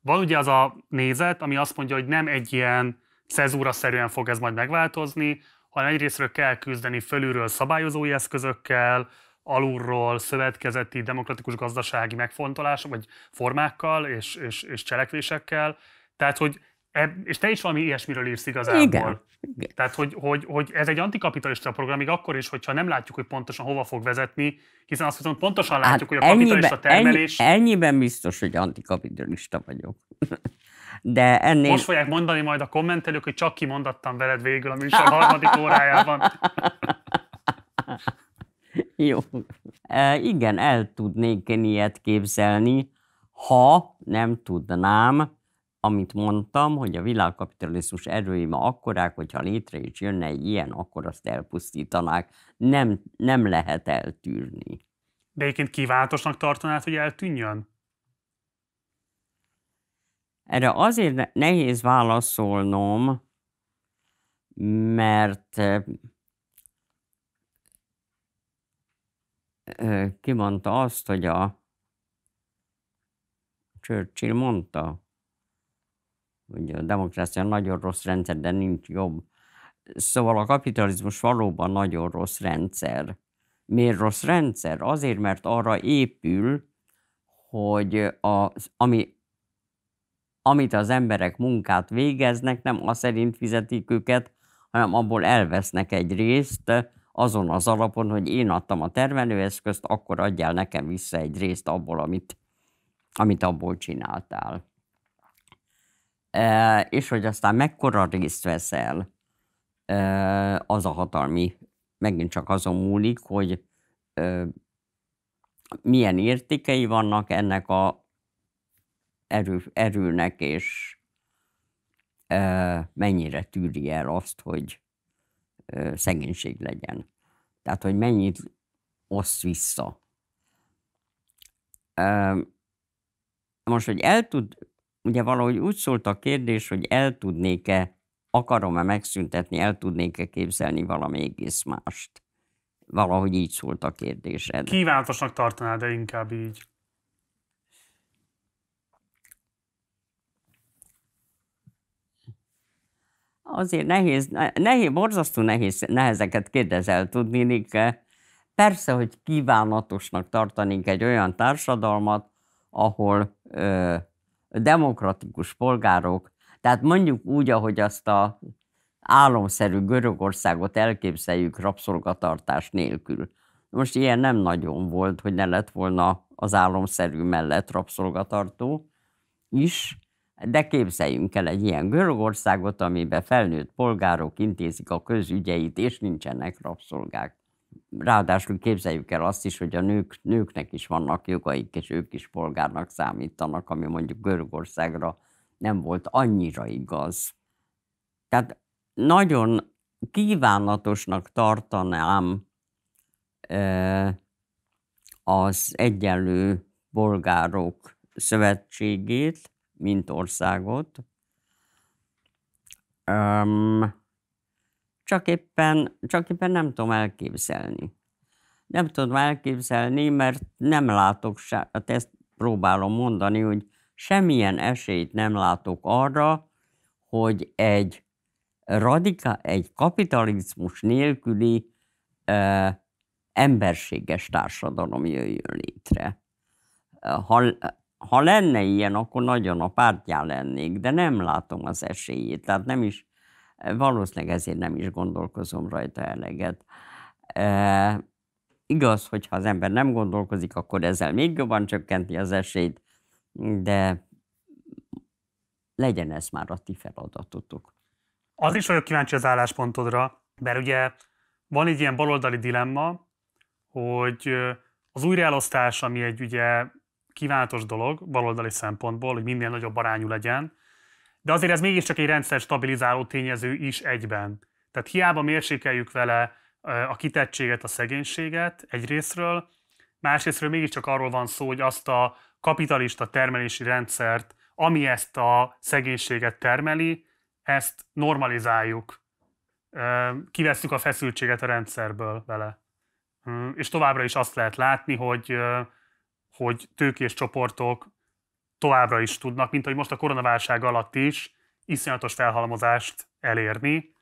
Van ugye az a nézet, ami azt mondja, hogy nem egy ilyen cezúra-szerűen fog ez majd megváltozni, hanem egyrésztről kell küzdeni fölülről szabályozói eszközökkel, alulról szövetkezeti demokratikus gazdasági megfontolás, vagy formákkal és, és, és cselekvésekkel. Tehát, hogy E, és te is valami ilyesmiről írsz igazából. Igen. Igen. Tehát, hogy, hogy, hogy ez egy antikapitalista program, még akkor is, hogyha nem látjuk, hogy pontosan hova fog vezetni, hiszen azt viszont pontosan hát látjuk, hogy a kapitalista termelés... Ennyi, ennyiben biztos, hogy antikapitalista vagyok. De ennél... Most fogják mondani majd a kommentelők, hogy csak kimondattam veled végül a műsor harmadik órájában. Jó. E, igen, el tudnék én ilyet képzelni, ha nem tudnám, amit mondtam, hogy a világkapitalizmus erői ma akkorák, hogyha létre is jönne egy ilyen, akkor azt elpusztítanák. Nem, nem lehet eltűrni. De egyébként kiváltosnak tartanád, hogy eltűnjön? Erre azért nehéz válaszolnom, mert kimondta azt, hogy a Churchill mondta, hogy a demokrácia nagyon rossz rendszer, de nincs jobb. Szóval a kapitalizmus valóban nagyon rossz rendszer. Miért rossz rendszer? Azért, mert arra épül, hogy a, ami, amit az emberek munkát végeznek, nem az szerint fizetik őket, hanem abból elvesznek egy részt azon az alapon, hogy én adtam a termelőeszközt, akkor adjál nekem vissza egy részt abból, amit, amit abból csináltál és hogy aztán mekkora részt veszel, az a hatalmi, megint csak azon múlik, hogy milyen értékei vannak ennek a erő, erőnek, és mennyire tűri el azt, hogy szegénység legyen. Tehát, hogy mennyit oszt vissza. Most, hogy el tud ugye valahogy úgy szólt a kérdés, hogy el tudnék-e, akarom-e megszüntetni, el tudnék-e képzelni valami egész mást. Valahogy így szólt a kérdésed. Kívánatosnak tartanád, de inkább így. Azért nehéz, nehéz, borzasztó nehéz, nehezeket kérdezel tudni, Persze, hogy kívánatosnak tartanénk egy olyan társadalmat, ahol ö, demokratikus polgárok, tehát mondjuk úgy, ahogy azt a álomszerű Görögországot elképzeljük rabszolgatartás nélkül. Most ilyen nem nagyon volt, hogy ne lett volna az álomszerű mellett rabszolgatartó is, de képzeljünk el egy ilyen Görögországot, amiben felnőtt polgárok intézik a közügyeit, és nincsenek rabszolgák ráadásul képzeljük el azt is, hogy a nők, nőknek is vannak jogaik, és ők is polgárnak számítanak, ami mondjuk Görögországra nem volt annyira igaz. Tehát nagyon kívánatosnak tartanám az egyenlő polgárok szövetségét, mint országot. Um, csak éppen, csak éppen nem tudom elképzelni. Nem tudom elképzelni, mert nem látok se, hát ezt próbálom mondani, hogy semmilyen esélyt nem látok arra, hogy egy radika, egy kapitalizmus nélküli eh, emberséges társadalom jöjjön létre. Ha, ha lenne ilyen, akkor nagyon a pártján lennék, de nem látom az esélyét, tehát nem is Valószínűleg ezért nem is gondolkozom rajta eleget. E, igaz, hogyha az ember nem gondolkozik, akkor ezzel még jobban csökkenti az esélyt, de legyen ez már a ti feladatotok. Az is vagyok kíváncsi az álláspontodra, mert ugye van egy ilyen baloldali dilemma, hogy az újraelosztás, ami egy ugye kívánatos dolog baloldali szempontból, hogy minél nagyobb arányú legyen, de azért ez mégiscsak egy rendszer stabilizáló tényező is egyben. Tehát hiába mérsékeljük vele a kitettséget, a szegénységet egyrésztről, másrésztről mégiscsak arról van szó, hogy azt a kapitalista termelési rendszert, ami ezt a szegénységet termeli, ezt normalizáljuk. Kivesszük a feszültséget a rendszerből vele. Hm, és továbbra is azt lehet látni, hogy, hogy tőkés csoportok továbbra is tudnak, mint hogy most a koronaválság alatt is, iszonyatos felhalmozást elérni,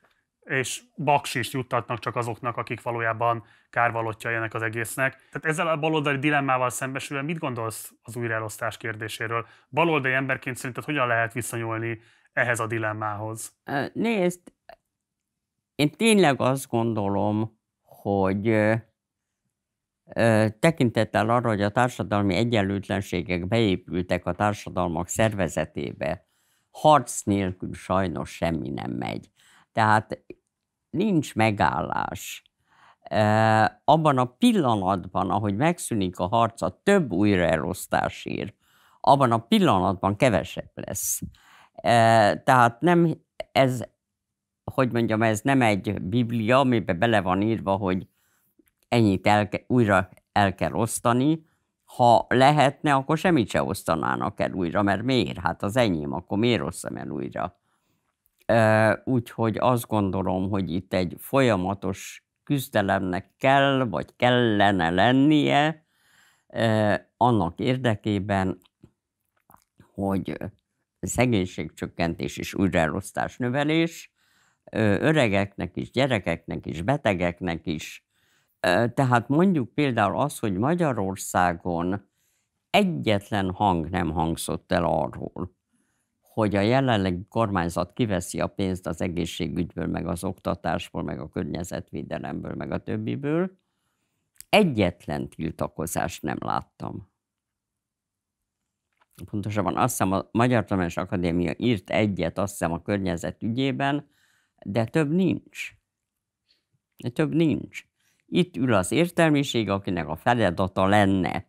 és baksist juttatnak csak azoknak, akik valójában kárvalottja ennek az egésznek. Tehát ezzel a baloldali dilemmával szembesülve mit gondolsz az újraelosztás kérdéséről? Baloldali emberként szerinted hogyan lehet viszonyulni ehhez a dilemmához? Nézd, én tényleg azt gondolom, hogy tekintettel arra, hogy a társadalmi egyenlőtlenségek beépültek a társadalmak szervezetébe, harc nélkül sajnos semmi nem megy. Tehát nincs megállás. Abban a pillanatban, ahogy megszűnik a harc a több újraelosztásért, abban a pillanatban kevesebb lesz. Tehát nem ez, hogy mondjam, ez nem egy biblia, amiben bele van írva, hogy ennyit el, újra el kell osztani, ha lehetne, akkor semmit se osztanának el újra, mert miért? Hát az enyém, akkor miért osztam el újra? Úgyhogy azt gondolom, hogy itt egy folyamatos küzdelemnek kell, vagy kellene lennie annak érdekében, hogy szegénységcsökkentés és újraelosztás növelés, öregeknek is, gyerekeknek is, betegeknek is, tehát mondjuk például az, hogy Magyarországon egyetlen hang nem hangzott el arról, hogy a jelenlegi kormányzat kiveszi a pénzt az egészségügyből, meg az oktatásból, meg a környezetvédelemből, meg a többiből. Egyetlen tiltakozást nem láttam. Pontosabban azt hiszem a Magyar Tudományos Akadémia írt egyet, azt hiszem a környezet ügyében, de több nincs. De több nincs. Itt ül az értelmiség, akinek a feladata lenne,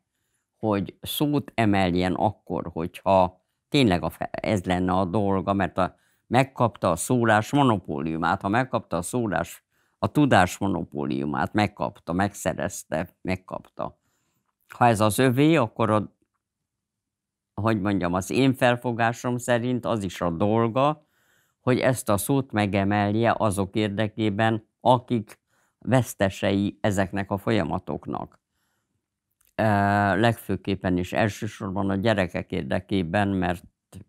hogy szót emeljen akkor, hogyha tényleg a, ez lenne a dolga, mert a, megkapta a szólás monopóliumát, ha megkapta a szólás, a tudás monopóliumát, megkapta, megszerezte, megkapta. Ha ez az övé, akkor a, hogy mondjam, az én felfogásom szerint az is a dolga, hogy ezt a szót megemelje azok érdekében, akik vesztesei ezeknek a folyamatoknak. Legfőképpen is elsősorban a gyerekek érdekében, mert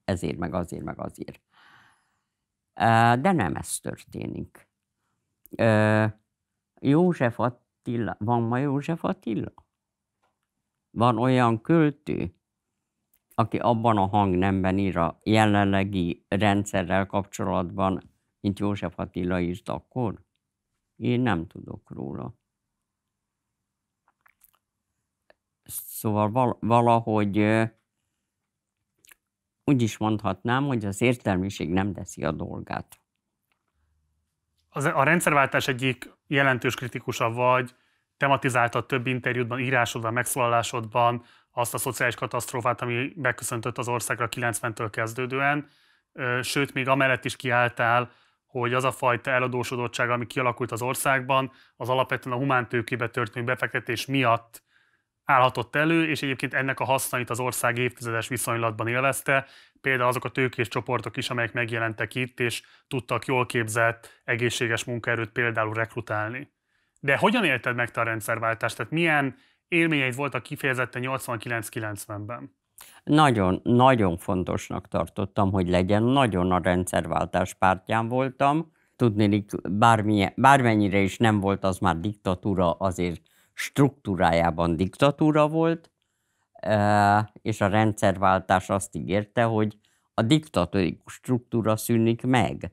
ezért, meg azért, meg azért. De nem ez történik. József Attila, van ma József Attila? Van olyan költő, aki abban a hangnemben ír a jelenlegi rendszerrel kapcsolatban, mint József Attila írt akkor? Én nem tudok róla. Szóval valahogy úgy is mondhatnám, hogy az értelmiség nem teszi a dolgát. Az, a rendszerváltás egyik jelentős kritikusa vagy, tematizáltad több interjúdban, írásodban, megszólalásodban azt a szociális katasztrófát, ami beköszöntött az országra 90-től kezdődően, sőt, még amellett is kiálltál, hogy az a fajta eladósodottság, ami kialakult az országban, az alapvetően a humántőkébe történő befektetés miatt állhatott elő, és egyébként ennek a hasznait az ország évtizedes viszonylatban élvezte, például azok a tőkés csoportok is, amelyek megjelentek itt, és tudtak jól képzett, egészséges munkaerőt például rekrutálni. De hogyan élted meg te a rendszerváltást? Tehát milyen élményeid voltak kifejezetten 89-90-ben? Nagyon-nagyon fontosnak tartottam, hogy legyen, nagyon a rendszerváltás pártján voltam, Tudni, bármennyire is nem volt az már diktatúra, azért struktúrájában diktatúra volt, e, és a rendszerváltás azt ígérte, hogy a diktatórikus struktúra szűnik meg.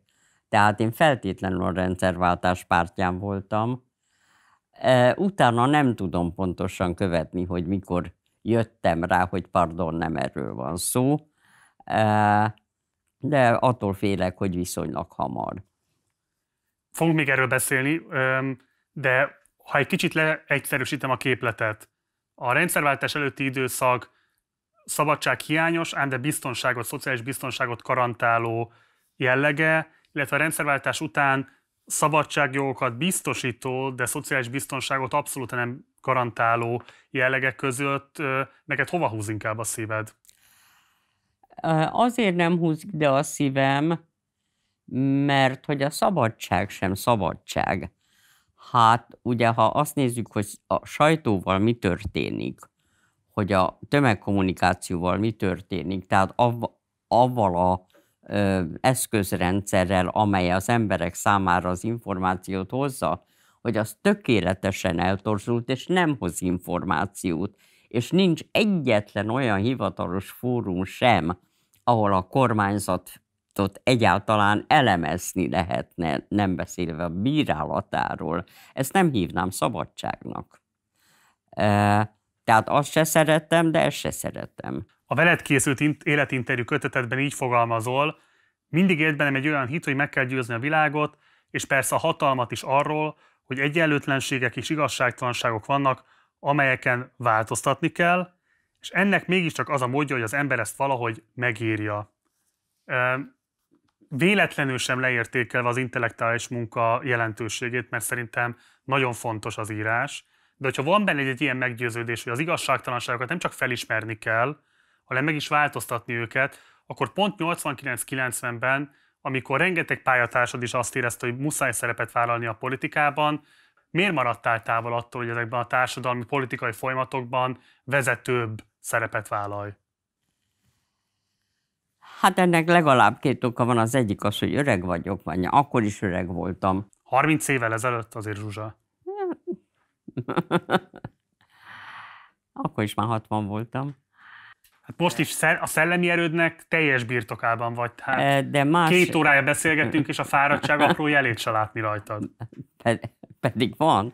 Tehát én feltétlenül a rendszerváltás pártján voltam. E, utána nem tudom pontosan követni, hogy mikor jöttem rá, hogy pardon, nem erről van szó, e, de attól félek, hogy viszonylag hamar. Fogunk még erről beszélni, de ha egy kicsit leegyszerűsítem a képletet, a rendszerváltás előtti időszak szabadság hiányos, ám de biztonságot, szociális biztonságot garantáló jellege, illetve a rendszerváltás után szabadságjogokat biztosító, de szociális biztonságot abszolút nem garantáló jellegek között neked hova húz inkább a szíved? Azért nem húzik de a szívem, mert hogy a szabadság sem szabadság. Hát ugye, ha azt nézzük, hogy a sajtóval mi történik, hogy a tömegkommunikációval mi történik, tehát av- avval a eszközrendszerrel, amely az emberek számára az információt hozza, hogy az tökéletesen eltorzult, és nem hoz információt. És nincs egyetlen olyan hivatalos fórum sem, ahol a kormányzatot egyáltalán elemezni lehetne, nem beszélve a bírálatáról. Ezt nem hívnám szabadságnak. E, tehát azt se szeretem, de ezt se szeretem. A veled készült életinterjú kötetetben így fogalmazol, mindig élt bennem egy olyan hit, hogy meg kell győzni a világot, és persze a hatalmat is arról, hogy egyenlőtlenségek és igazságtalanságok vannak, amelyeken változtatni kell, és ennek mégiscsak az a módja, hogy az ember ezt valahogy megírja. Véletlenül sem leértékelve az intellektuális munka jelentőségét, mert szerintem nagyon fontos az írás, de hogyha van benne egy, egy ilyen meggyőződés, hogy az igazságtalanságokat nem csak felismerni kell, hanem meg is változtatni őket, akkor pont 89-90-ben amikor rengeteg pályatársad is azt érezte, hogy muszáj szerepet vállalni a politikában, miért maradtál távol attól, hogy ezekben a társadalmi politikai folyamatokban vezetőbb szerepet vállalj? Hát ennek legalább két oka van. Az egyik az, hogy öreg vagyok, vagy akkor is öreg voltam. 30 évvel ezelőtt azért, Zsuzsa. akkor is már 60 voltam. Hát most is a szellemi erődnek teljes birtokában vagy. Hát de más... Két órája beszélgettünk, és a fáradtság apró jelét se látni rajtad. Ped- pedig van,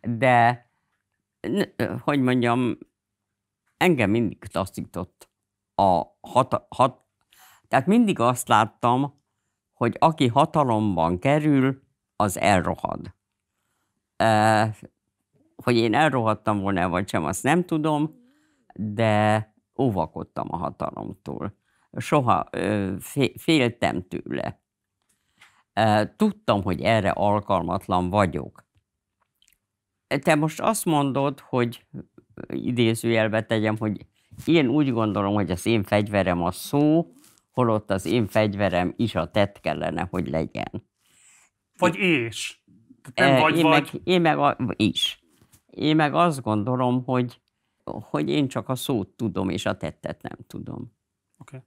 de hogy mondjam, engem mindig taszított a hat, hat, tehát mindig azt láttam, hogy aki hatalomban kerül, az elrohad. E, hogy én elrohadtam volna, vagy sem, azt nem tudom, de óvakodtam a hatalomtól. Soha féltem tőle. Tudtam, hogy erre alkalmatlan vagyok. Te most azt mondod, hogy idézőjelbe tegyem, hogy én úgy gondolom, hogy az én fegyverem a szó, holott az én fegyverem is a tett kellene, hogy legyen. Vagy és. Nem vagy, én, vagy. Meg, én meg a, is. Én meg azt gondolom, hogy hogy én csak a szót tudom, és a tettet nem tudom. Oké. Okay.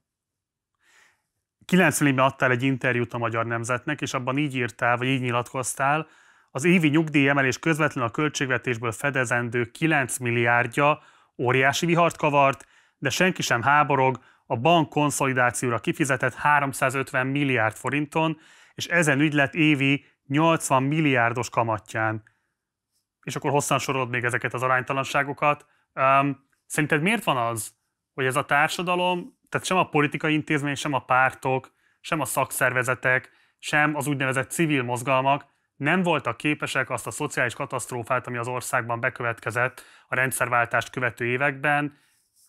90 adtál egy interjút a Magyar Nemzetnek, és abban így írtál, vagy így nyilatkoztál, az évi nyugdíjemelés közvetlenül a költségvetésből fedezendő 9 milliárdja óriási vihart kavart, de senki sem háborog, a bank konszolidációra kifizetett 350 milliárd forinton, és ezen ügylet évi 80 milliárdos kamatján. És akkor hosszan sorolod még ezeket az aránytalanságokat. Um, szerinted miért van az, hogy ez a társadalom, tehát sem a politikai intézmény, sem a pártok, sem a szakszervezetek, sem az úgynevezett civil mozgalmak nem voltak képesek azt a szociális katasztrófát, ami az országban bekövetkezett a rendszerváltást követő években,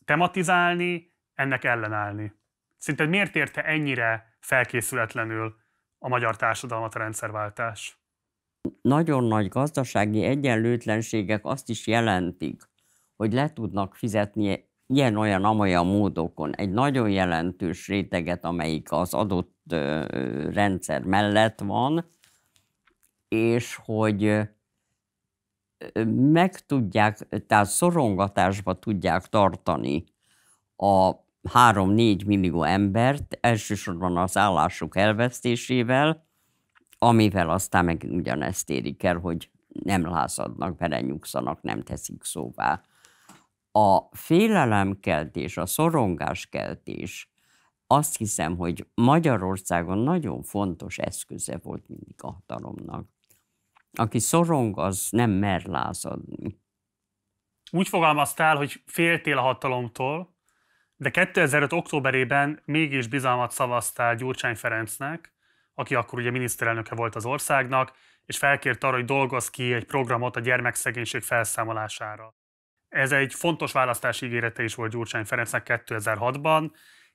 tematizálni, ennek ellenállni. Szerinted miért érte ennyire felkészületlenül a magyar társadalmat a rendszerváltás? Nagyon nagy gazdasági egyenlőtlenségek azt is jelentik, hogy le tudnak fizetni ilyen-olyan-amolyan módokon egy nagyon jelentős réteget, amelyik az adott rendszer mellett van, és hogy meg tudják, tehát szorongatásba tudják tartani a 3-4 millió embert, elsősorban az állásuk elvesztésével, amivel aztán meg ugyanezt érik el, hogy nem lázadnak, nyugszanak, nem teszik szóvá a félelemkeltés, a szorongáskeltés, azt hiszem, hogy Magyarországon nagyon fontos eszköze volt mindig a hatalomnak. Aki szorong, az nem mer lázadni. Úgy fogalmaztál, hogy féltél a hatalomtól, de 2005. októberében mégis bizalmat szavaztál Gyurcsány Ferencnek, aki akkor ugye miniszterelnöke volt az országnak, és felkért arra, hogy dolgoz ki egy programot a gyermekszegénység felszámolására. Ez egy fontos választási ígérete is volt Gyurcsány Ferencnek 2006-ban.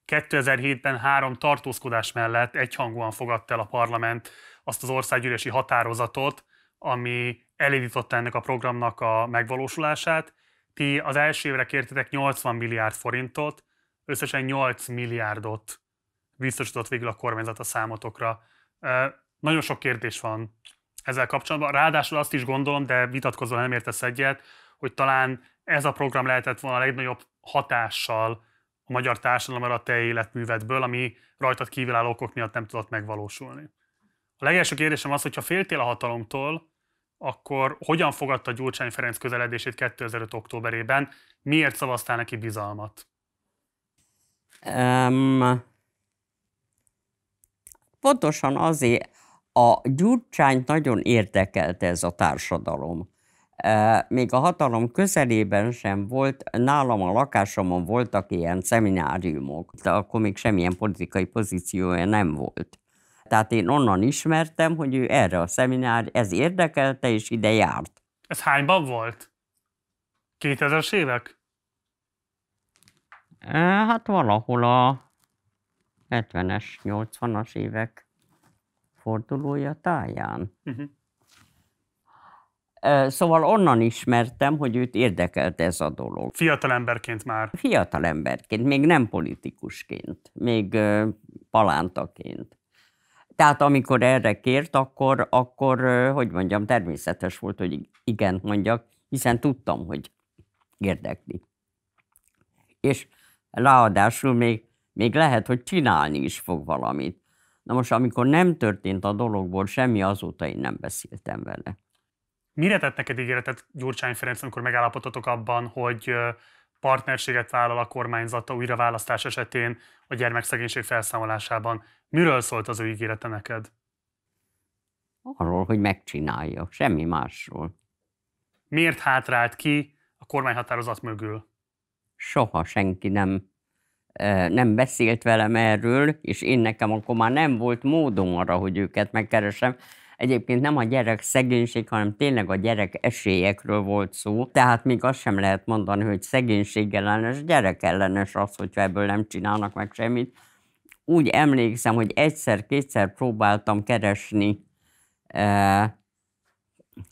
2007-ben három tartózkodás mellett egyhangúan fogadta el a parlament azt az országgyűlési határozatot, ami elindította ennek a programnak a megvalósulását. Ti az első évre kértetek 80 milliárd forintot, összesen 8 milliárdot biztosított végül a kormányzat a számotokra. Nagyon sok kérdés van ezzel kapcsolatban. Ráadásul azt is gondolom, de vitatkozva nem értesz egyet, hogy talán ez a program lehetett volna a legnagyobb hatással a magyar társadalomra a te életművedből, ami rajtad kívülálló okok miatt nem tudott megvalósulni. A legelső kérdésem az, hogy ha féltél a hatalomtól, akkor hogyan fogadta Gyurcsány Ferenc közeledését 2005. októberében? Miért szavaztál neki bizalmat? Um, pontosan azért a Gyurcsányt nagyon érdekelte ez a társadalom még a hatalom közelében sem volt, nálam a lakásomon voltak ilyen szemináriumok, de akkor még semmilyen politikai pozíciója nem volt. Tehát én onnan ismertem, hogy ő erre a szeminár, ez érdekelte, és ide járt. Ez hányban volt? 2000-es évek? Hát valahol a 70-es, 80-as évek fordulója táján. Uh-huh. Szóval onnan ismertem, hogy őt érdekelt ez a dolog. Fiatalemberként már? Fiatalemberként, még nem politikusként, még palántaként. Tehát amikor erre kért, akkor, akkor, hogy mondjam, természetes volt, hogy igen mondjak, hiszen tudtam, hogy érdekli. És ráadásul még, még lehet, hogy csinálni is fog valamit. Na most, amikor nem történt a dologból semmi, azóta én nem beszéltem vele. Mire tett neked ígéretet Gyurcsány Ferenc, amikor megállapodtatok abban, hogy partnerséget vállal a kormányzata újraválasztás esetén a gyermekszegénység felszámolásában? Miről szólt az ő ígérete neked? Arról, hogy megcsinálja, semmi másról. Miért hátrált ki a kormányhatározat mögül? Soha senki nem nem beszélt velem erről, és én nekem akkor már nem volt módom arra, hogy őket megkeresem, Egyébként nem a gyerek szegénység, hanem tényleg a gyerek esélyekről volt szó. Tehát még azt sem lehet mondani, hogy szegénység ellenes, gyerek ellenes az, hogyha ebből nem csinálnak meg semmit. Úgy emlékszem, hogy egyszer-kétszer próbáltam keresni eh,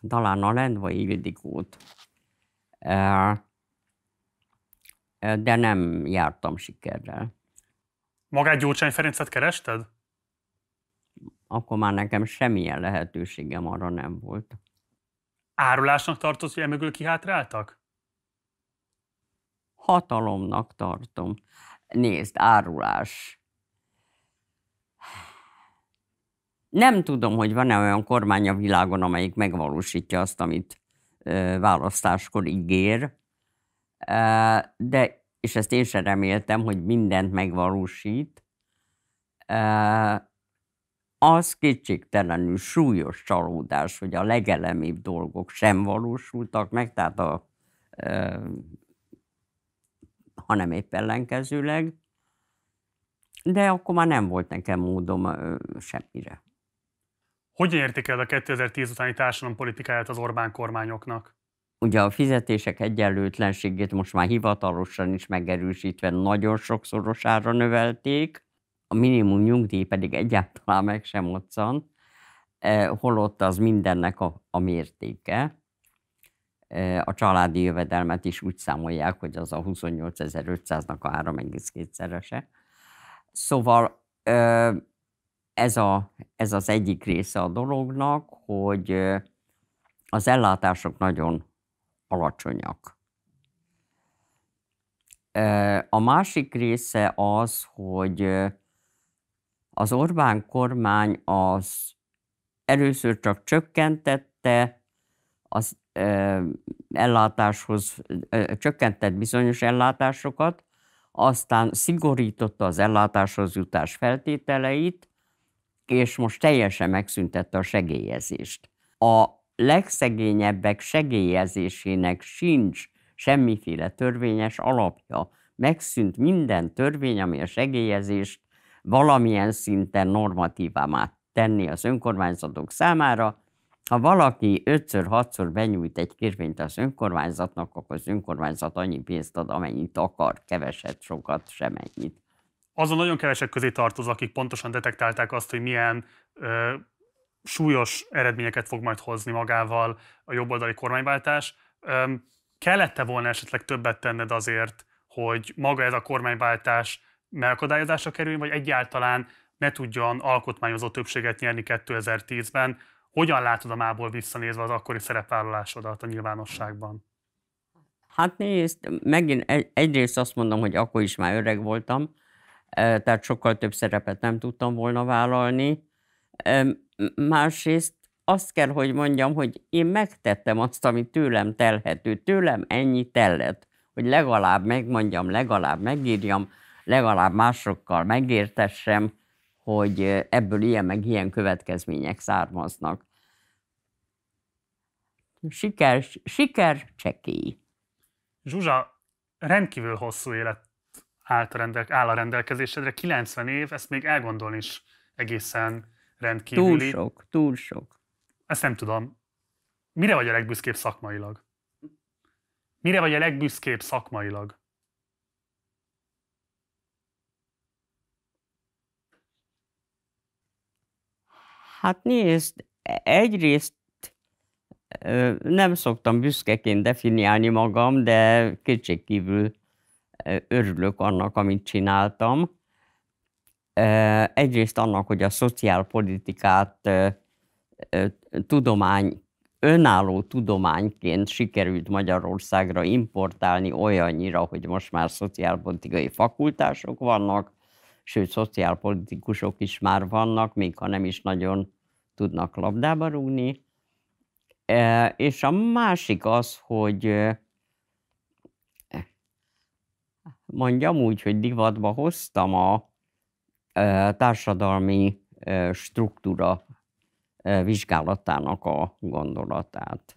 talán a Lendvai Ildikót, e, e, de nem jártam sikerrel. Magát Gyurcsány Ferencet kerested? akkor már nekem semmilyen lehetőségem arra nem volt. Árulásnak tartott, hogy emögül kihátráltak? Hatalomnak tartom. Nézd, árulás. Nem tudom, hogy van-e olyan kormány a világon, amelyik megvalósítja azt, amit választáskor ígér, de, és ezt én sem reméltem, hogy mindent megvalósít, az kétségtelenül súlyos csalódás, hogy a legelemibb dolgok sem valósultak meg, tehát a, e, hanem épp ellenkezőleg, de akkor már nem volt nekem módom e, semmire. Hogyan értékeled a 2010 utáni társadalom politikáját az Orbán kormányoknak? Ugye a fizetések egyenlőtlenségét most már hivatalosan is megerősítve nagyon sokszorosára növelték, a minimum nyugdíj pedig egyáltalán meg sem otszan, e, holott az mindennek a, a mértéke. E, a családi jövedelmet is úgy számolják, hogy az a 28.500-nak a 3,2-szerese. Szóval e, ez, a, ez az egyik része a dolognak, hogy az ellátások nagyon alacsonyak. A másik része az, hogy az Orbán kormány az először csak csökkentette az ellátáshoz, csökkentett bizonyos ellátásokat, aztán szigorította az ellátáshoz jutás feltételeit, és most teljesen megszüntette a segélyezést. A legszegényebbek segélyezésének sincs semmiféle törvényes alapja. Megszűnt minden törvény, ami a segélyezést valamilyen szinten normatívá tenni az önkormányzatok számára. Ha valaki ötször, hatszor benyújt egy kérvényt az önkormányzatnak, akkor az önkormányzat annyi pénzt ad, amennyit akar, keveset, sokat, semennyit. Azon nagyon kevesek közé tartoz, akik pontosan detektálták azt, hogy milyen ö, súlyos eredményeket fog majd hozni magával a jobboldali kormányváltás. Ö, kellette volna esetleg többet tenned azért, hogy maga ez a kormányváltás megakadályozásra kerüljön, vagy egyáltalán ne tudjon alkotmányozó többséget nyerni 2010-ben. Hogyan látod a mából visszanézve az akkori szerepvállalásodat a nyilvánosságban? Hát nézd, megint egyrészt azt mondom, hogy akkor is már öreg voltam, e, tehát sokkal több szerepet nem tudtam volna vállalni. E, másrészt azt kell, hogy mondjam, hogy én megtettem azt, ami tőlem telhető. Tőlem ennyi tellett, hogy legalább megmondjam, legalább megírjam, legalább másokkal megértessem, hogy ebből ilyen meg ilyen következmények származnak. Siker, siker csekély. Zsuzsa, rendkívül hosszú élet állt a rendel- áll a rendelkezésedre, 90 év, ezt még elgondolni is egészen rendkívüli. Túl sok, túl sok. Ezt nem tudom. Mire vagy a legbüszkébb szakmailag? Mire vagy a legbüszkébb szakmailag? Hát nézd, egyrészt nem szoktam büszkeként definiálni magam, de kétségkívül örülök annak, amit csináltam. Egyrészt annak, hogy a szociálpolitikát tudomány, önálló tudományként sikerült Magyarországra importálni olyannyira, hogy most már szociálpolitikai fakultások vannak, sőt, szociálpolitikusok is már vannak, még ha nem is nagyon tudnak labdába rúgni. E, és a másik az, hogy e, mondjam úgy, hogy divatba hoztam a e, társadalmi struktúra vizsgálatának a gondolatát.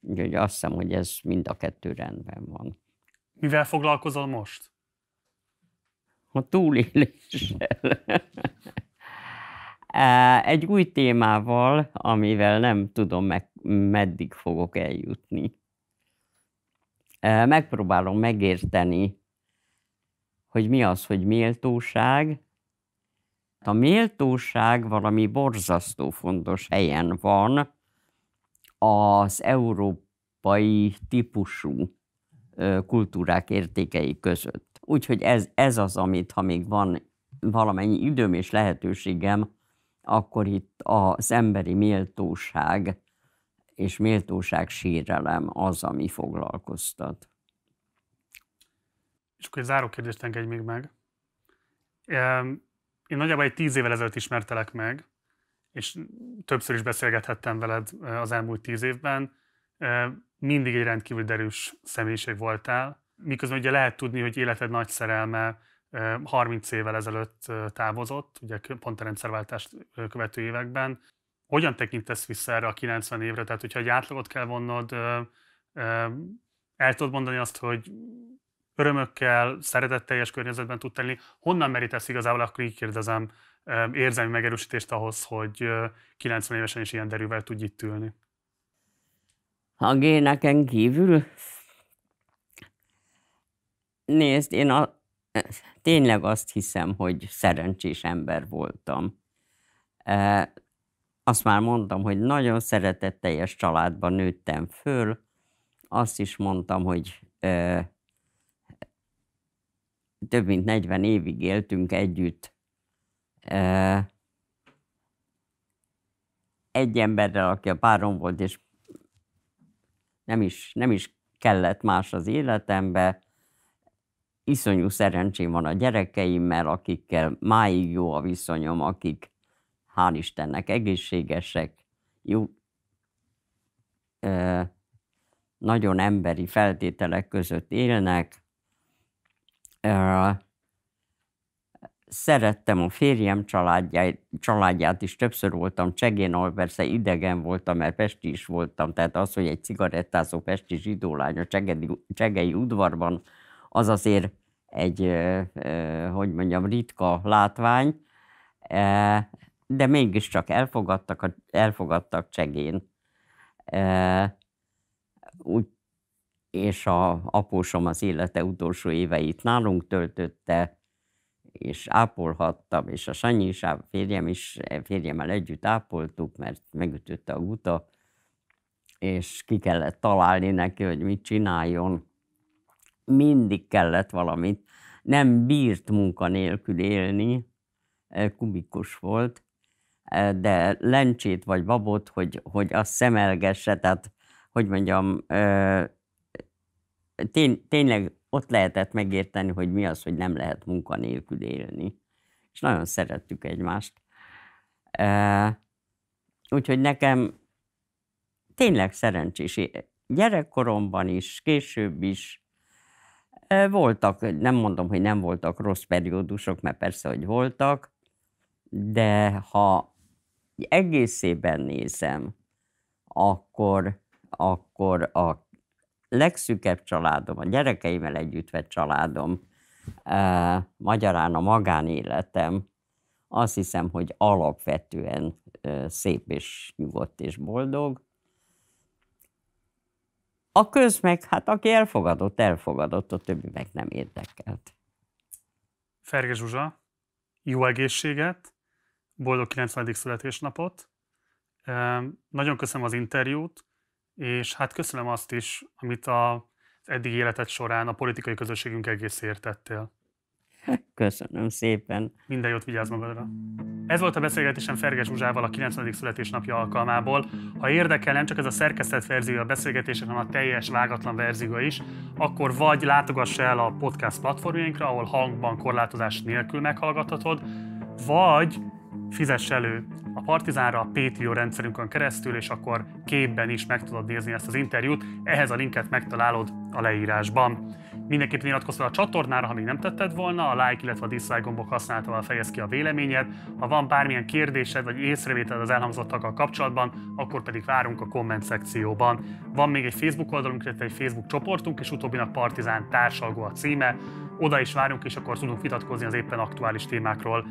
Úgyhogy azt hiszem, hogy ez mind a kettő rendben van. Mivel foglalkozol most? a túléléssel. Egy új témával, amivel nem tudom, meg, meddig fogok eljutni. Megpróbálom megérteni, hogy mi az, hogy méltóság. A méltóság valami borzasztó fontos helyen van az európai típusú kultúrák értékei között Úgyhogy ez, ez az, amit ha még van valamennyi időm és lehetőségem, akkor itt az emberi méltóság és méltóság sérelem az, ami foglalkoztat. És akkor egy záró kérdést engedj még meg. Én nagyjából egy tíz évvel ezelőtt ismertelek meg, és többször is beszélgethettem veled eh, az elmúlt tíz évben. Mindig egy rendkívül derűs személyiség voltál, miközben ugye lehet tudni, hogy életed nagy szerelme 30 évvel ezelőtt távozott, ugye pont a rendszerváltást követő években. Hogyan tekintesz vissza erre a 90 évre? Tehát, hogyha egy átlagot kell vonnod, el tudod mondani azt, hogy örömökkel, szeretetteljes környezetben tud tenni. Honnan merítesz igazából, akkor így kérdezem, érzelmi megerősítést ahhoz, hogy 90 évesen is ilyen derűvel tudj itt ülni? A géneken kívül Nézd, én a, tényleg azt hiszem, hogy szerencsés ember voltam. E, azt már mondtam, hogy nagyon szeretetteljes családban nőttem föl. Azt is mondtam, hogy e, több mint 40 évig éltünk együtt. E, egy emberrel, aki a párom volt, és nem is, nem is kellett más az életembe iszonyú szerencsém van a gyerekeimmel, akikkel máig jó a viszonyom, akik hál' Istennek egészségesek, jó, ö, nagyon emberi feltételek között élnek. Ö, szerettem a férjem családját, családját is, többször voltam Csegén, ahol persze idegen voltam, mert Pesti is voltam, tehát az, hogy egy cigarettázó Pesti zsidó lány a Csegedi, Csegei udvarban az azért egy, hogy mondjam, ritka látvány, e, de mégiscsak elfogadtak, elfogadtak csegén. E, úgy, és a apósom az élete utolsó éveit nálunk töltötte, és ápolhattam, és a Sanyi is, a férjem is, e, férjemmel együtt ápoltuk, mert megütötte a guta, és ki kellett találni neki, hogy mit csináljon mindig kellett valamit. Nem bírt munkanélkül élni, kubikus volt, de lencsét vagy babot, hogy, hogy azt szemelgesse, tehát, hogy mondjam, tény, tényleg ott lehetett megérteni, hogy mi az, hogy nem lehet munkanélkül élni. És nagyon szerettük egymást. Úgyhogy nekem tényleg szerencsés. Gyerekkoromban is, később is, voltak, nem mondom, hogy nem voltak rossz periódusok, mert persze, hogy voltak, de ha egészében nézem, akkor, akkor a legszűkebb családom, a gyerekeimmel együtt vett családom, magyarán a magánéletem, azt hiszem, hogy alapvetően szép és nyugodt és boldog. A köz meg, hát aki elfogadott, elfogadott, a többi meg nem érdekelt. Ferge Zsuzsa, jó egészséget, boldog 90. születésnapot. Nagyon köszönöm az interjút, és hát köszönöm azt is, amit az eddig életed során a politikai közösségünk egész értettél. Köszönöm szépen. Minden jót vigyázz magadra. Ez volt a beszélgetésem Ferges Zsuzsával a 90. születésnapja alkalmából. Ha érdekel nem csak ez a szerkesztett verzió a beszélgetések, hanem a teljes vágatlan verzió is, akkor vagy látogass el a podcast platformjainkra, ahol hangban korlátozás nélkül meghallgathatod, vagy fizess elő a Partizánra a PTO rendszerünkön keresztül, és akkor képben is meg tudod nézni ezt az interjút. Ehhez a linket megtalálod a leírásban. Mindenképpen iratkozz fel a csatornára, ha még nem tetted volna, a like, illetve a dislike gombok használatával fejez ki a véleményed. Ha van bármilyen kérdésed vagy észrevételed az elhangzottakkal kapcsolatban, akkor pedig várunk a komment szekcióban. Van még egy Facebook oldalunk, illetve egy Facebook csoportunk, és utóbbinak Partizán társalgó a címe. Oda is várunk, és akkor tudunk vitatkozni az éppen aktuális témákról.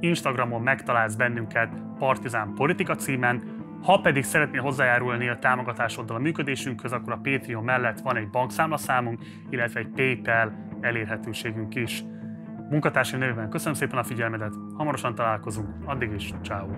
Instagramon megtalálsz bennünket Partizán Politika címen, ha pedig szeretnél hozzájárulni a támogatásoddal a működésünkhöz, akkor a Patreon mellett van egy bankszámlaszámunk, illetve egy PayPal elérhetőségünk is. Munkatársai nevében köszönöm szépen a figyelmedet, hamarosan találkozunk, addig is, ciao.